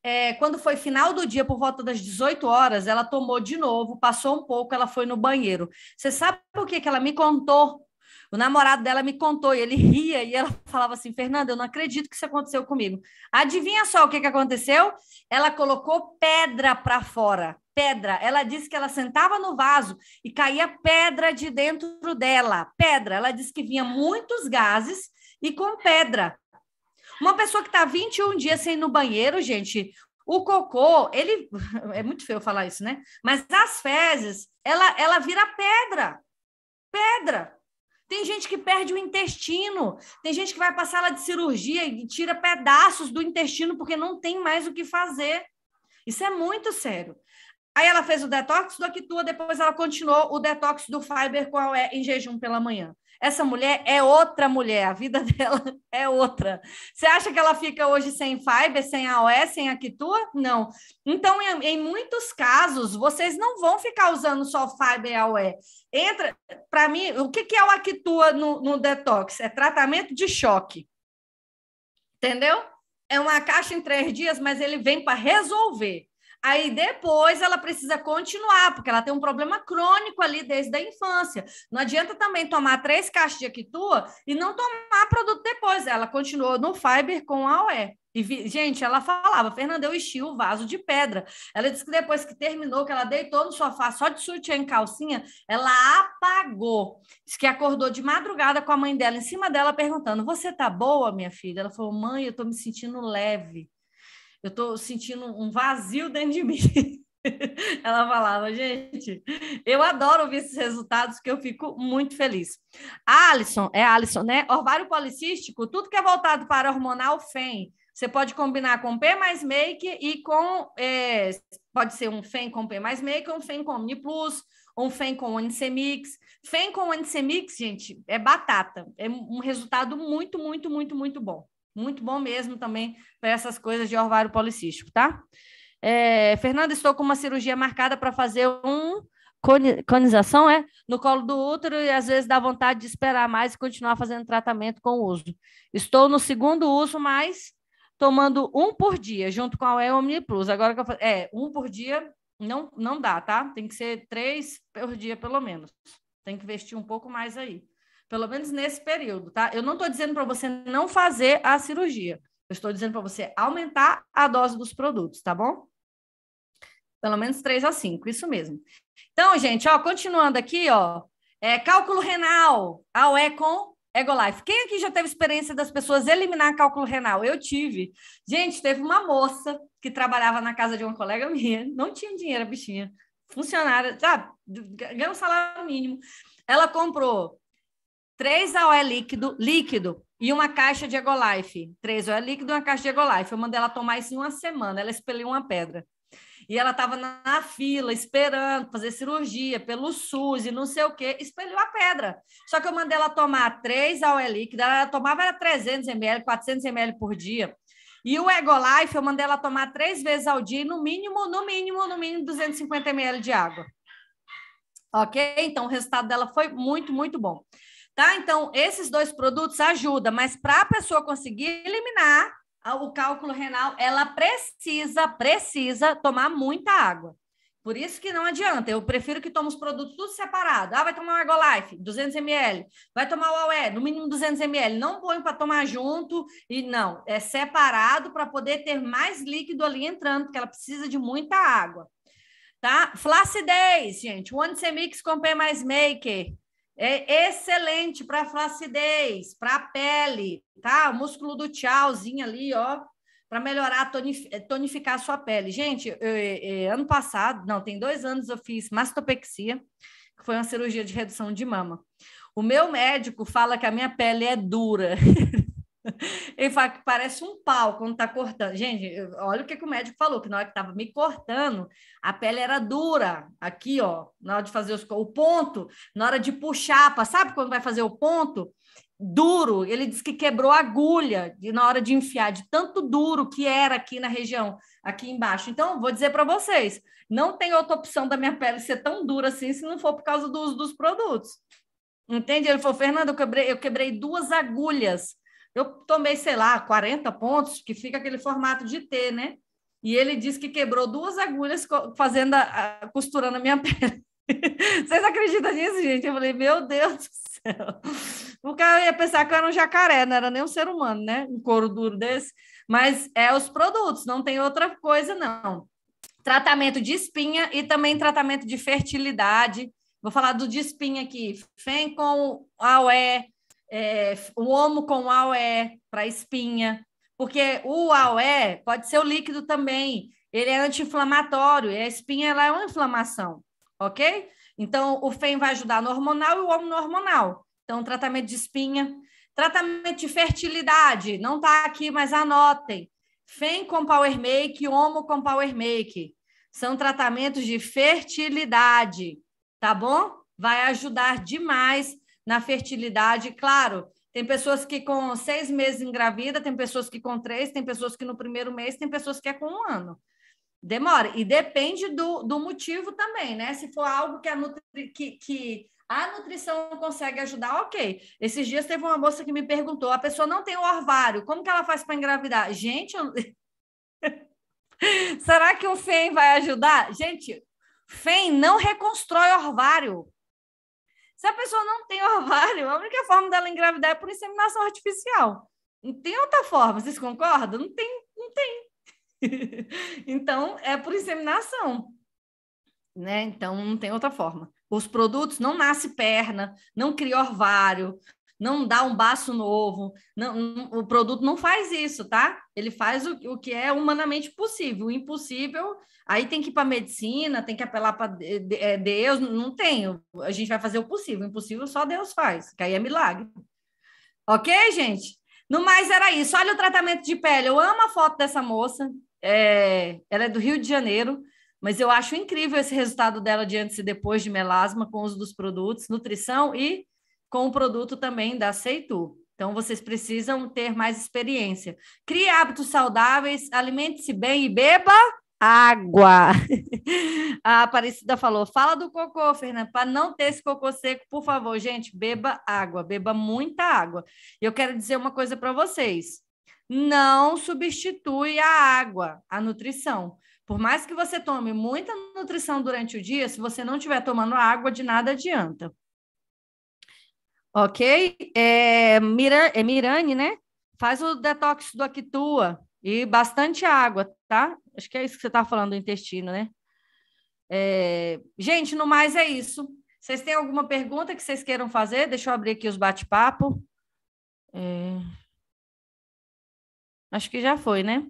é, quando foi final do dia, por volta das 18 horas, ela tomou de novo, passou um pouco, ela foi no banheiro. Você sabe o que, que ela me contou? O namorado dela me contou, e ele ria, e ela falava assim: Fernanda, eu não acredito que isso aconteceu comigo. Adivinha só o que, que aconteceu? Ela colocou pedra para fora. Pedra. Ela disse que ela sentava no vaso e caía pedra de dentro dela. Pedra. Ela disse que vinha muitos gases e com pedra. Uma pessoa que está 21 dias sem ir no banheiro, gente, o cocô, ele. [LAUGHS] É muito feio falar isso, né? Mas as fezes, ela, ela vira pedra. Pedra. Tem gente que perde o intestino, tem gente que vai para sala de cirurgia e tira pedaços do intestino porque não tem mais o que fazer. Isso é muito sério. Aí ela fez o detox do Actua, depois ela continuou o detox do Fiber, qual é em jejum pela manhã. Essa mulher é outra mulher, a vida [LAUGHS] dela é outra. Você acha que ela fica hoje sem Fiber, sem AOE, sem a Quitua? Não. Então, em, em muitos casos, vocês não vão ficar usando só Fiber e AOE. Entra, para mim, o que, que é o Akitua no, no detox? É tratamento de choque. Entendeu? É uma caixa em três dias, mas ele vem para resolver. Aí depois ela precisa continuar, porque ela tem um problema crônico ali desde a infância. Não adianta também tomar três caixas de Actua e não tomar produto depois. Ela continuou no Fiber com a OE. E, gente, ela falava, Fernanda, eu enchi o vaso de pedra. Ela disse que depois que terminou, que ela deitou no sofá só de sutiã em calcinha, ela apagou. Diz que acordou de madrugada com a mãe dela em cima dela, perguntando: Você tá boa, minha filha? Ela falou: Mãe, eu tô me sentindo leve eu estou sentindo um vazio dentro de mim. [LAUGHS] Ela falava, gente, eu adoro ouvir esses resultados que eu fico muito feliz. Alison, Alisson, é Alisson, né? Orvalho policístico, tudo que é voltado para hormonal FEM. Você pode combinar com P mais make e com. É, pode ser um FEM com P mais make, um FEM com Omni Plus, um FEM com mix, FEM com mix, gente, é batata. É um resultado muito, muito, muito, muito bom. Muito bom mesmo também para essas coisas de orvalho policístico, tá? É, Fernanda, estou com uma cirurgia marcada para fazer um conização, é? No colo do útero e às vezes dá vontade de esperar mais e continuar fazendo tratamento com o uso. Estou no segundo uso, mas tomando um por dia, junto com a El Omni Plus. Agora que eu é, um por dia não, não dá, tá? Tem que ser três por dia, pelo menos. Tem que investir um pouco mais aí pelo menos nesse período, tá? Eu não estou dizendo para você não fazer a cirurgia. Eu estou dizendo para você aumentar a dose dos produtos, tá bom? Pelo menos 3 a 5, isso mesmo. Então, gente, ó, continuando aqui, ó, é, cálculo renal, ao Econ, Egolife. Quem aqui já teve experiência das pessoas eliminar cálculo renal? Eu tive. Gente, teve uma moça que trabalhava na casa de uma colega minha, não tinha dinheiro, a bichinha, funcionária, sabe, ganha um salário mínimo. Ela comprou três AOE líquido, líquido e uma caixa de Egolife. Três AOE líquido e uma caixa de Egolife. Eu mandei ela tomar isso em uma semana, ela expeliu uma pedra. E ela estava na fila, esperando fazer cirurgia pelo SUS e não sei o quê, expeliu a pedra. Só que eu mandei ela tomar três AOE líquido, ela tomava era 300 ml, 400 ml por dia. E o Egolife, eu mandei ela tomar três vezes ao dia e no mínimo, no mínimo, no mínimo 250 ml de água. Ok? Então, o resultado dela foi muito, muito bom. Tá? Então, esses dois produtos ajudam, mas para a pessoa conseguir eliminar o cálculo renal, ela precisa, precisa tomar muita água. Por isso que não adianta. Eu prefiro que tome os produtos tudo separado. Ah, vai tomar o Ergolife, 200 ml. Vai tomar o AUE, no mínimo 200 ml. Não ponho para tomar junto e não. É separado para poder ter mais líquido ali entrando, porque ela precisa de muita água. Tá? Flacidez, gente. One Semix com P mais Maker. É excelente para flacidez, para a pele, tá? O músculo do tchauzinho ali, ó, para melhorar, eh, tonificar a sua pele. Gente, eu, eu, eh, eh, ano passado, não, tem dois anos eu fiz mastopexia, que foi uma cirurgia de redução de mama. O meu médico fala que a minha pele é dura. [LAUGHS] [LAUGHS] Ele fala que parece um pau quando tá cortando. Gente, olha o que, que o médico falou, que na hora que tava me cortando, a pele era dura, aqui, ó, na hora de fazer os, o ponto, na hora de puxar, sabe quando vai fazer o ponto? Duro, ele disse que quebrou a agulha de, na hora de enfiar, de tanto duro que era aqui na região, aqui embaixo. Então, vou dizer para vocês: não tem outra opção da minha pele ser tão dura assim se não for por causa do uso dos produtos. Entende? Ele falou, Fernando, eu quebrei, eu quebrei duas agulhas eu tomei, sei lá, 40 pontos, que fica aquele formato de T, né? E ele disse que quebrou duas agulhas fazendo a, a, costurando a minha [LAUGHS] perna. Vocês acreditam nisso, gente? Eu falei, meu Deus do céu. O cara ia pensar que eu era um jacaré, não era nem um ser humano, né? Um couro duro desse. Mas é os produtos, não tem outra coisa, não. Tratamento de espinha e também tratamento de fertilidade. Vou falar do de espinha aqui. Fem com aué, é, o homo com aué para espinha, porque o aué pode ser o líquido também, ele é anti-inflamatório, e a espinha ela é uma inflamação, ok? Então, o FEM vai ajudar no hormonal e o homo no hormonal. Então, tratamento de espinha. Tratamento de fertilidade, não está aqui, mas anotem. FEM com Power Make, Homo com Power Make. São tratamentos de fertilidade, tá bom? Vai ajudar demais na fertilidade. Claro, tem pessoas que com seis meses engravida, tem pessoas que com três, tem pessoas que no primeiro mês, tem pessoas que é com um ano. Demora. E depende do, do motivo também, né? Se for algo que a, nutri, que, que a nutrição consegue ajudar, ok. Esses dias teve uma moça que me perguntou: a pessoa não tem o orvário, como que ela faz para engravidar? Gente, eu... [LAUGHS] será que o FEM vai ajudar? Gente, FEM não reconstrói orvário. Se a pessoa não tem [LAUGHS] ovário, a única forma dela engravidar é por inseminação artificial. Não tem outra forma, vocês concordam? Não tem, não tem. [LAUGHS] então, é por inseminação. Né? Então, não tem outra forma. Os produtos não nasce perna, não cria ovário, não dá um baço novo, não, não, o produto não faz isso, tá? Ele faz o, o que é humanamente possível, o impossível, aí tem que ir para medicina, tem que apelar para é, Deus, não tem, a gente vai fazer o possível, o impossível só Deus faz, que aí é milagre. Ok, gente? No mais era isso, olha o tratamento de pele, eu amo a foto dessa moça, é, ela é do Rio de Janeiro, mas eu acho incrível esse resultado dela de antes e depois de melasma com o uso dos produtos, nutrição e com o produto também da Seitu. Então, vocês precisam ter mais experiência. Crie hábitos saudáveis, alimente-se bem e beba água. [LAUGHS] A Aparecida falou: fala do cocô, Fernanda, para não ter esse cocô seco, por favor, gente, beba água, beba muita água. E eu quero dizer uma coisa para vocês: não substitui a água, a nutrição. Por mais que você tome muita nutrição durante o dia, se você não estiver tomando água, de nada adianta. Ok? É, Mira, é Mirane, né? Faz o detox do Aquitua e bastante água, tá? Acho que é isso que você está falando do intestino, né? É, gente, no mais é isso. Vocês têm alguma pergunta que vocês queiram fazer? Deixa eu abrir aqui os bate-papo. É... Acho que já foi, né?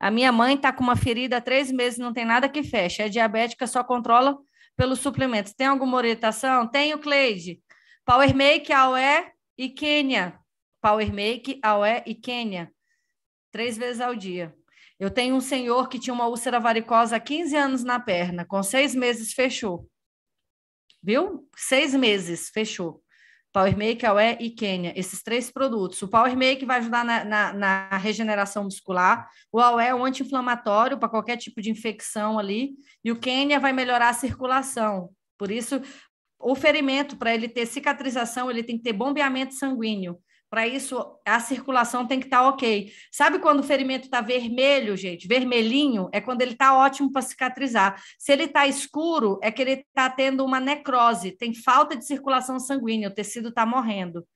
A minha mãe está com uma ferida há três meses, não tem nada que feche. É diabética, só controla pelos suplementos. Tem alguma orientação? Tenho, Cleide. Powermake, Aue e Quênia. Powermake, Aue e Quênia. Três vezes ao dia. Eu tenho um senhor que tinha uma úlcera varicosa há 15 anos na perna. Com seis meses, fechou. Viu? Seis meses, fechou. Powermake, Aue e Quênia, esses três produtos. O Powermake vai ajudar na, na, na, regeneração muscular, o Aue é um anti-inflamatório para qualquer tipo de infecção ali, e o Quênia vai melhorar a circulação. Por isso, o ferimento, para ele ter cicatrização, ele tem que ter bombeamento sanguíneo. Para isso, a circulação tem que estar tá ok. Sabe quando o ferimento está vermelho, gente? Vermelhinho é quando ele está ótimo para cicatrizar. Se ele está escuro, é que ele está tendo uma necrose, tem falta de circulação sanguínea, o tecido está morrendo.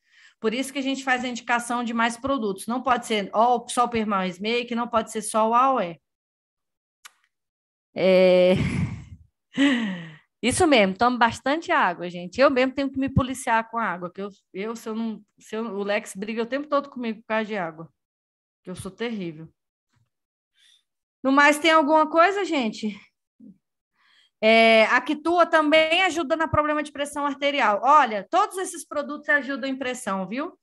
Por isso que a gente faz a indicação de mais produtos. Não pode ser ó, só o Permanence Make, não pode ser só o AOE. É... [LAUGHS] Isso mesmo, Toma bastante água, gente. Eu mesmo tenho que me policiar com a água, que eu, eu, se eu não, se eu, o Lex briga o tempo todo comigo por causa de água, que eu sou terrível. No mais, tem alguma coisa, gente? É, a Quitua também ajuda na problema de pressão arterial. Olha, todos esses produtos ajudam em pressão, viu?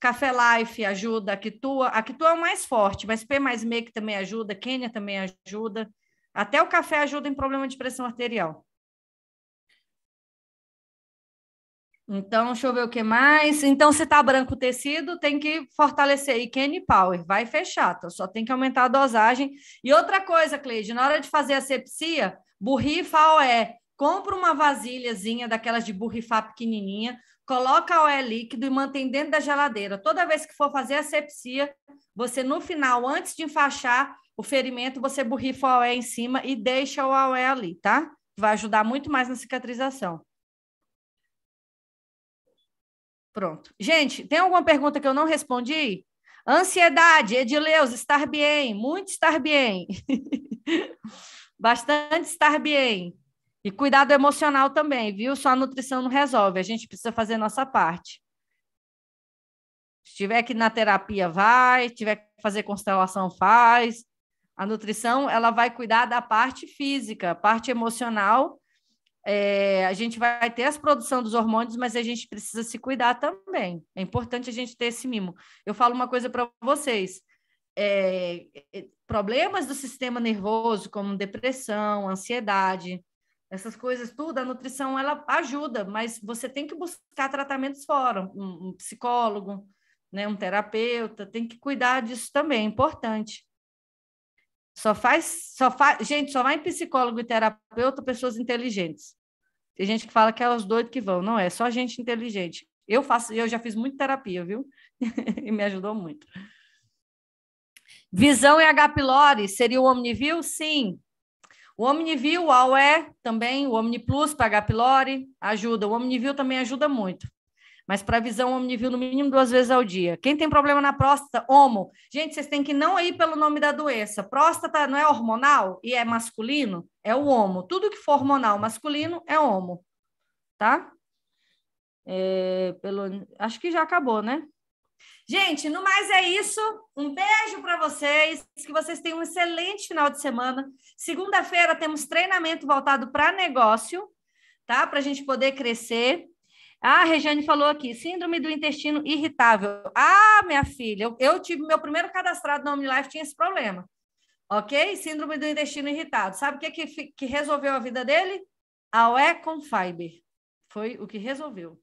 Café Life ajuda, a Quitua. A Quitua é o mais forte, mas P mais Make também ajuda, Quênia também ajuda. Até o café ajuda em problema de pressão arterial. Então, deixa eu ver o que mais. Então, se tá branco o tecido, tem que fortalecer. E Kenny Power, vai fechar, tá? só tem que aumentar a dosagem. E outra coisa, Cleide, na hora de fazer a sepsia, a OE. Compra uma vasilhazinha daquelas de burrifar pequenininha, coloca OE líquido e mantém dentro da geladeira. Toda vez que for fazer a sepsia, você no final, antes de enfaixar o ferimento, você borrifa a OE em cima e deixa o OE ali, tá? Vai ajudar muito mais na cicatrização. Pronto. Gente, tem alguma pergunta que eu não respondi? Ansiedade, é Edileus, estar bem, muito estar bem. [LAUGHS] Bastante estar bem. E cuidado emocional também, viu? Só a nutrição não resolve, a gente precisa fazer nossa parte. Se tiver que ir na terapia, vai. Se tiver que fazer constelação, faz. A nutrição, ela vai cuidar da parte física, parte emocional é, a gente vai ter a produção dos hormônios, mas a gente precisa se cuidar também. É importante a gente ter esse mimo. Eu falo uma coisa para vocês: é, é, problemas do sistema nervoso, como depressão, ansiedade, essas coisas tudo, a nutrição ela ajuda, mas você tem que buscar tratamentos fora, um, um psicólogo, né, um terapeuta, tem que cuidar disso também, é importante. Só faz, só faz, gente, só vai em psicólogo e terapeuta pessoas inteligentes. Tem gente que fala que é os doidos que vão, não é, só gente inteligente. Eu faço, eu já fiz muito terapia, viu? [LAUGHS] e me ajudou muito. Visão e é H. pylori seria o Omnivil? Sim. O Omnivil, o AUE também, o Omniplus para H. pylori ajuda. O Omnivil também ajuda muito mas para visão omnivil, no mínimo duas vezes ao dia. Quem tem problema na próstata, homo. Gente, vocês têm que não ir pelo nome da doença. Próstata não é hormonal e é masculino, é o homo. Tudo que for hormonal masculino é homo, tá? É, pelo, acho que já acabou, né? Gente, no mais é isso. Um beijo para vocês. Que vocês tenham um excelente final de semana. Segunda-feira temos treinamento voltado para negócio, tá? Para a gente poder crescer. Ah, a Regiane falou aqui, síndrome do intestino irritável. Ah, minha filha, eu, eu tive meu primeiro cadastrado no OmniLife, tinha esse problema. Ok? Síndrome do intestino irritado. Sabe o que, que, que resolveu a vida dele? A UE com Fiber. Foi o que resolveu.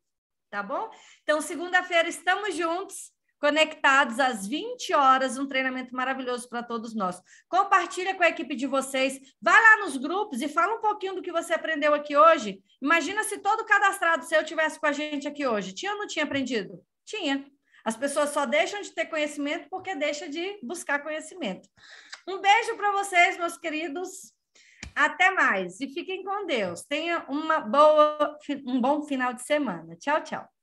Tá bom? Então, segunda-feira estamos juntos conectados às 20 horas, um treinamento maravilhoso para todos nós. Compartilha com a equipe de vocês, vai lá nos grupos e fala um pouquinho do que você aprendeu aqui hoje. Imagina se todo cadastrado seu tivesse com a gente aqui hoje. Tinha ou não tinha aprendido? Tinha. As pessoas só deixam de ter conhecimento porque deixam de buscar conhecimento. Um beijo para vocês, meus queridos. Até mais e fiquem com Deus. Tenha uma boa, um bom final de semana. Tchau, tchau.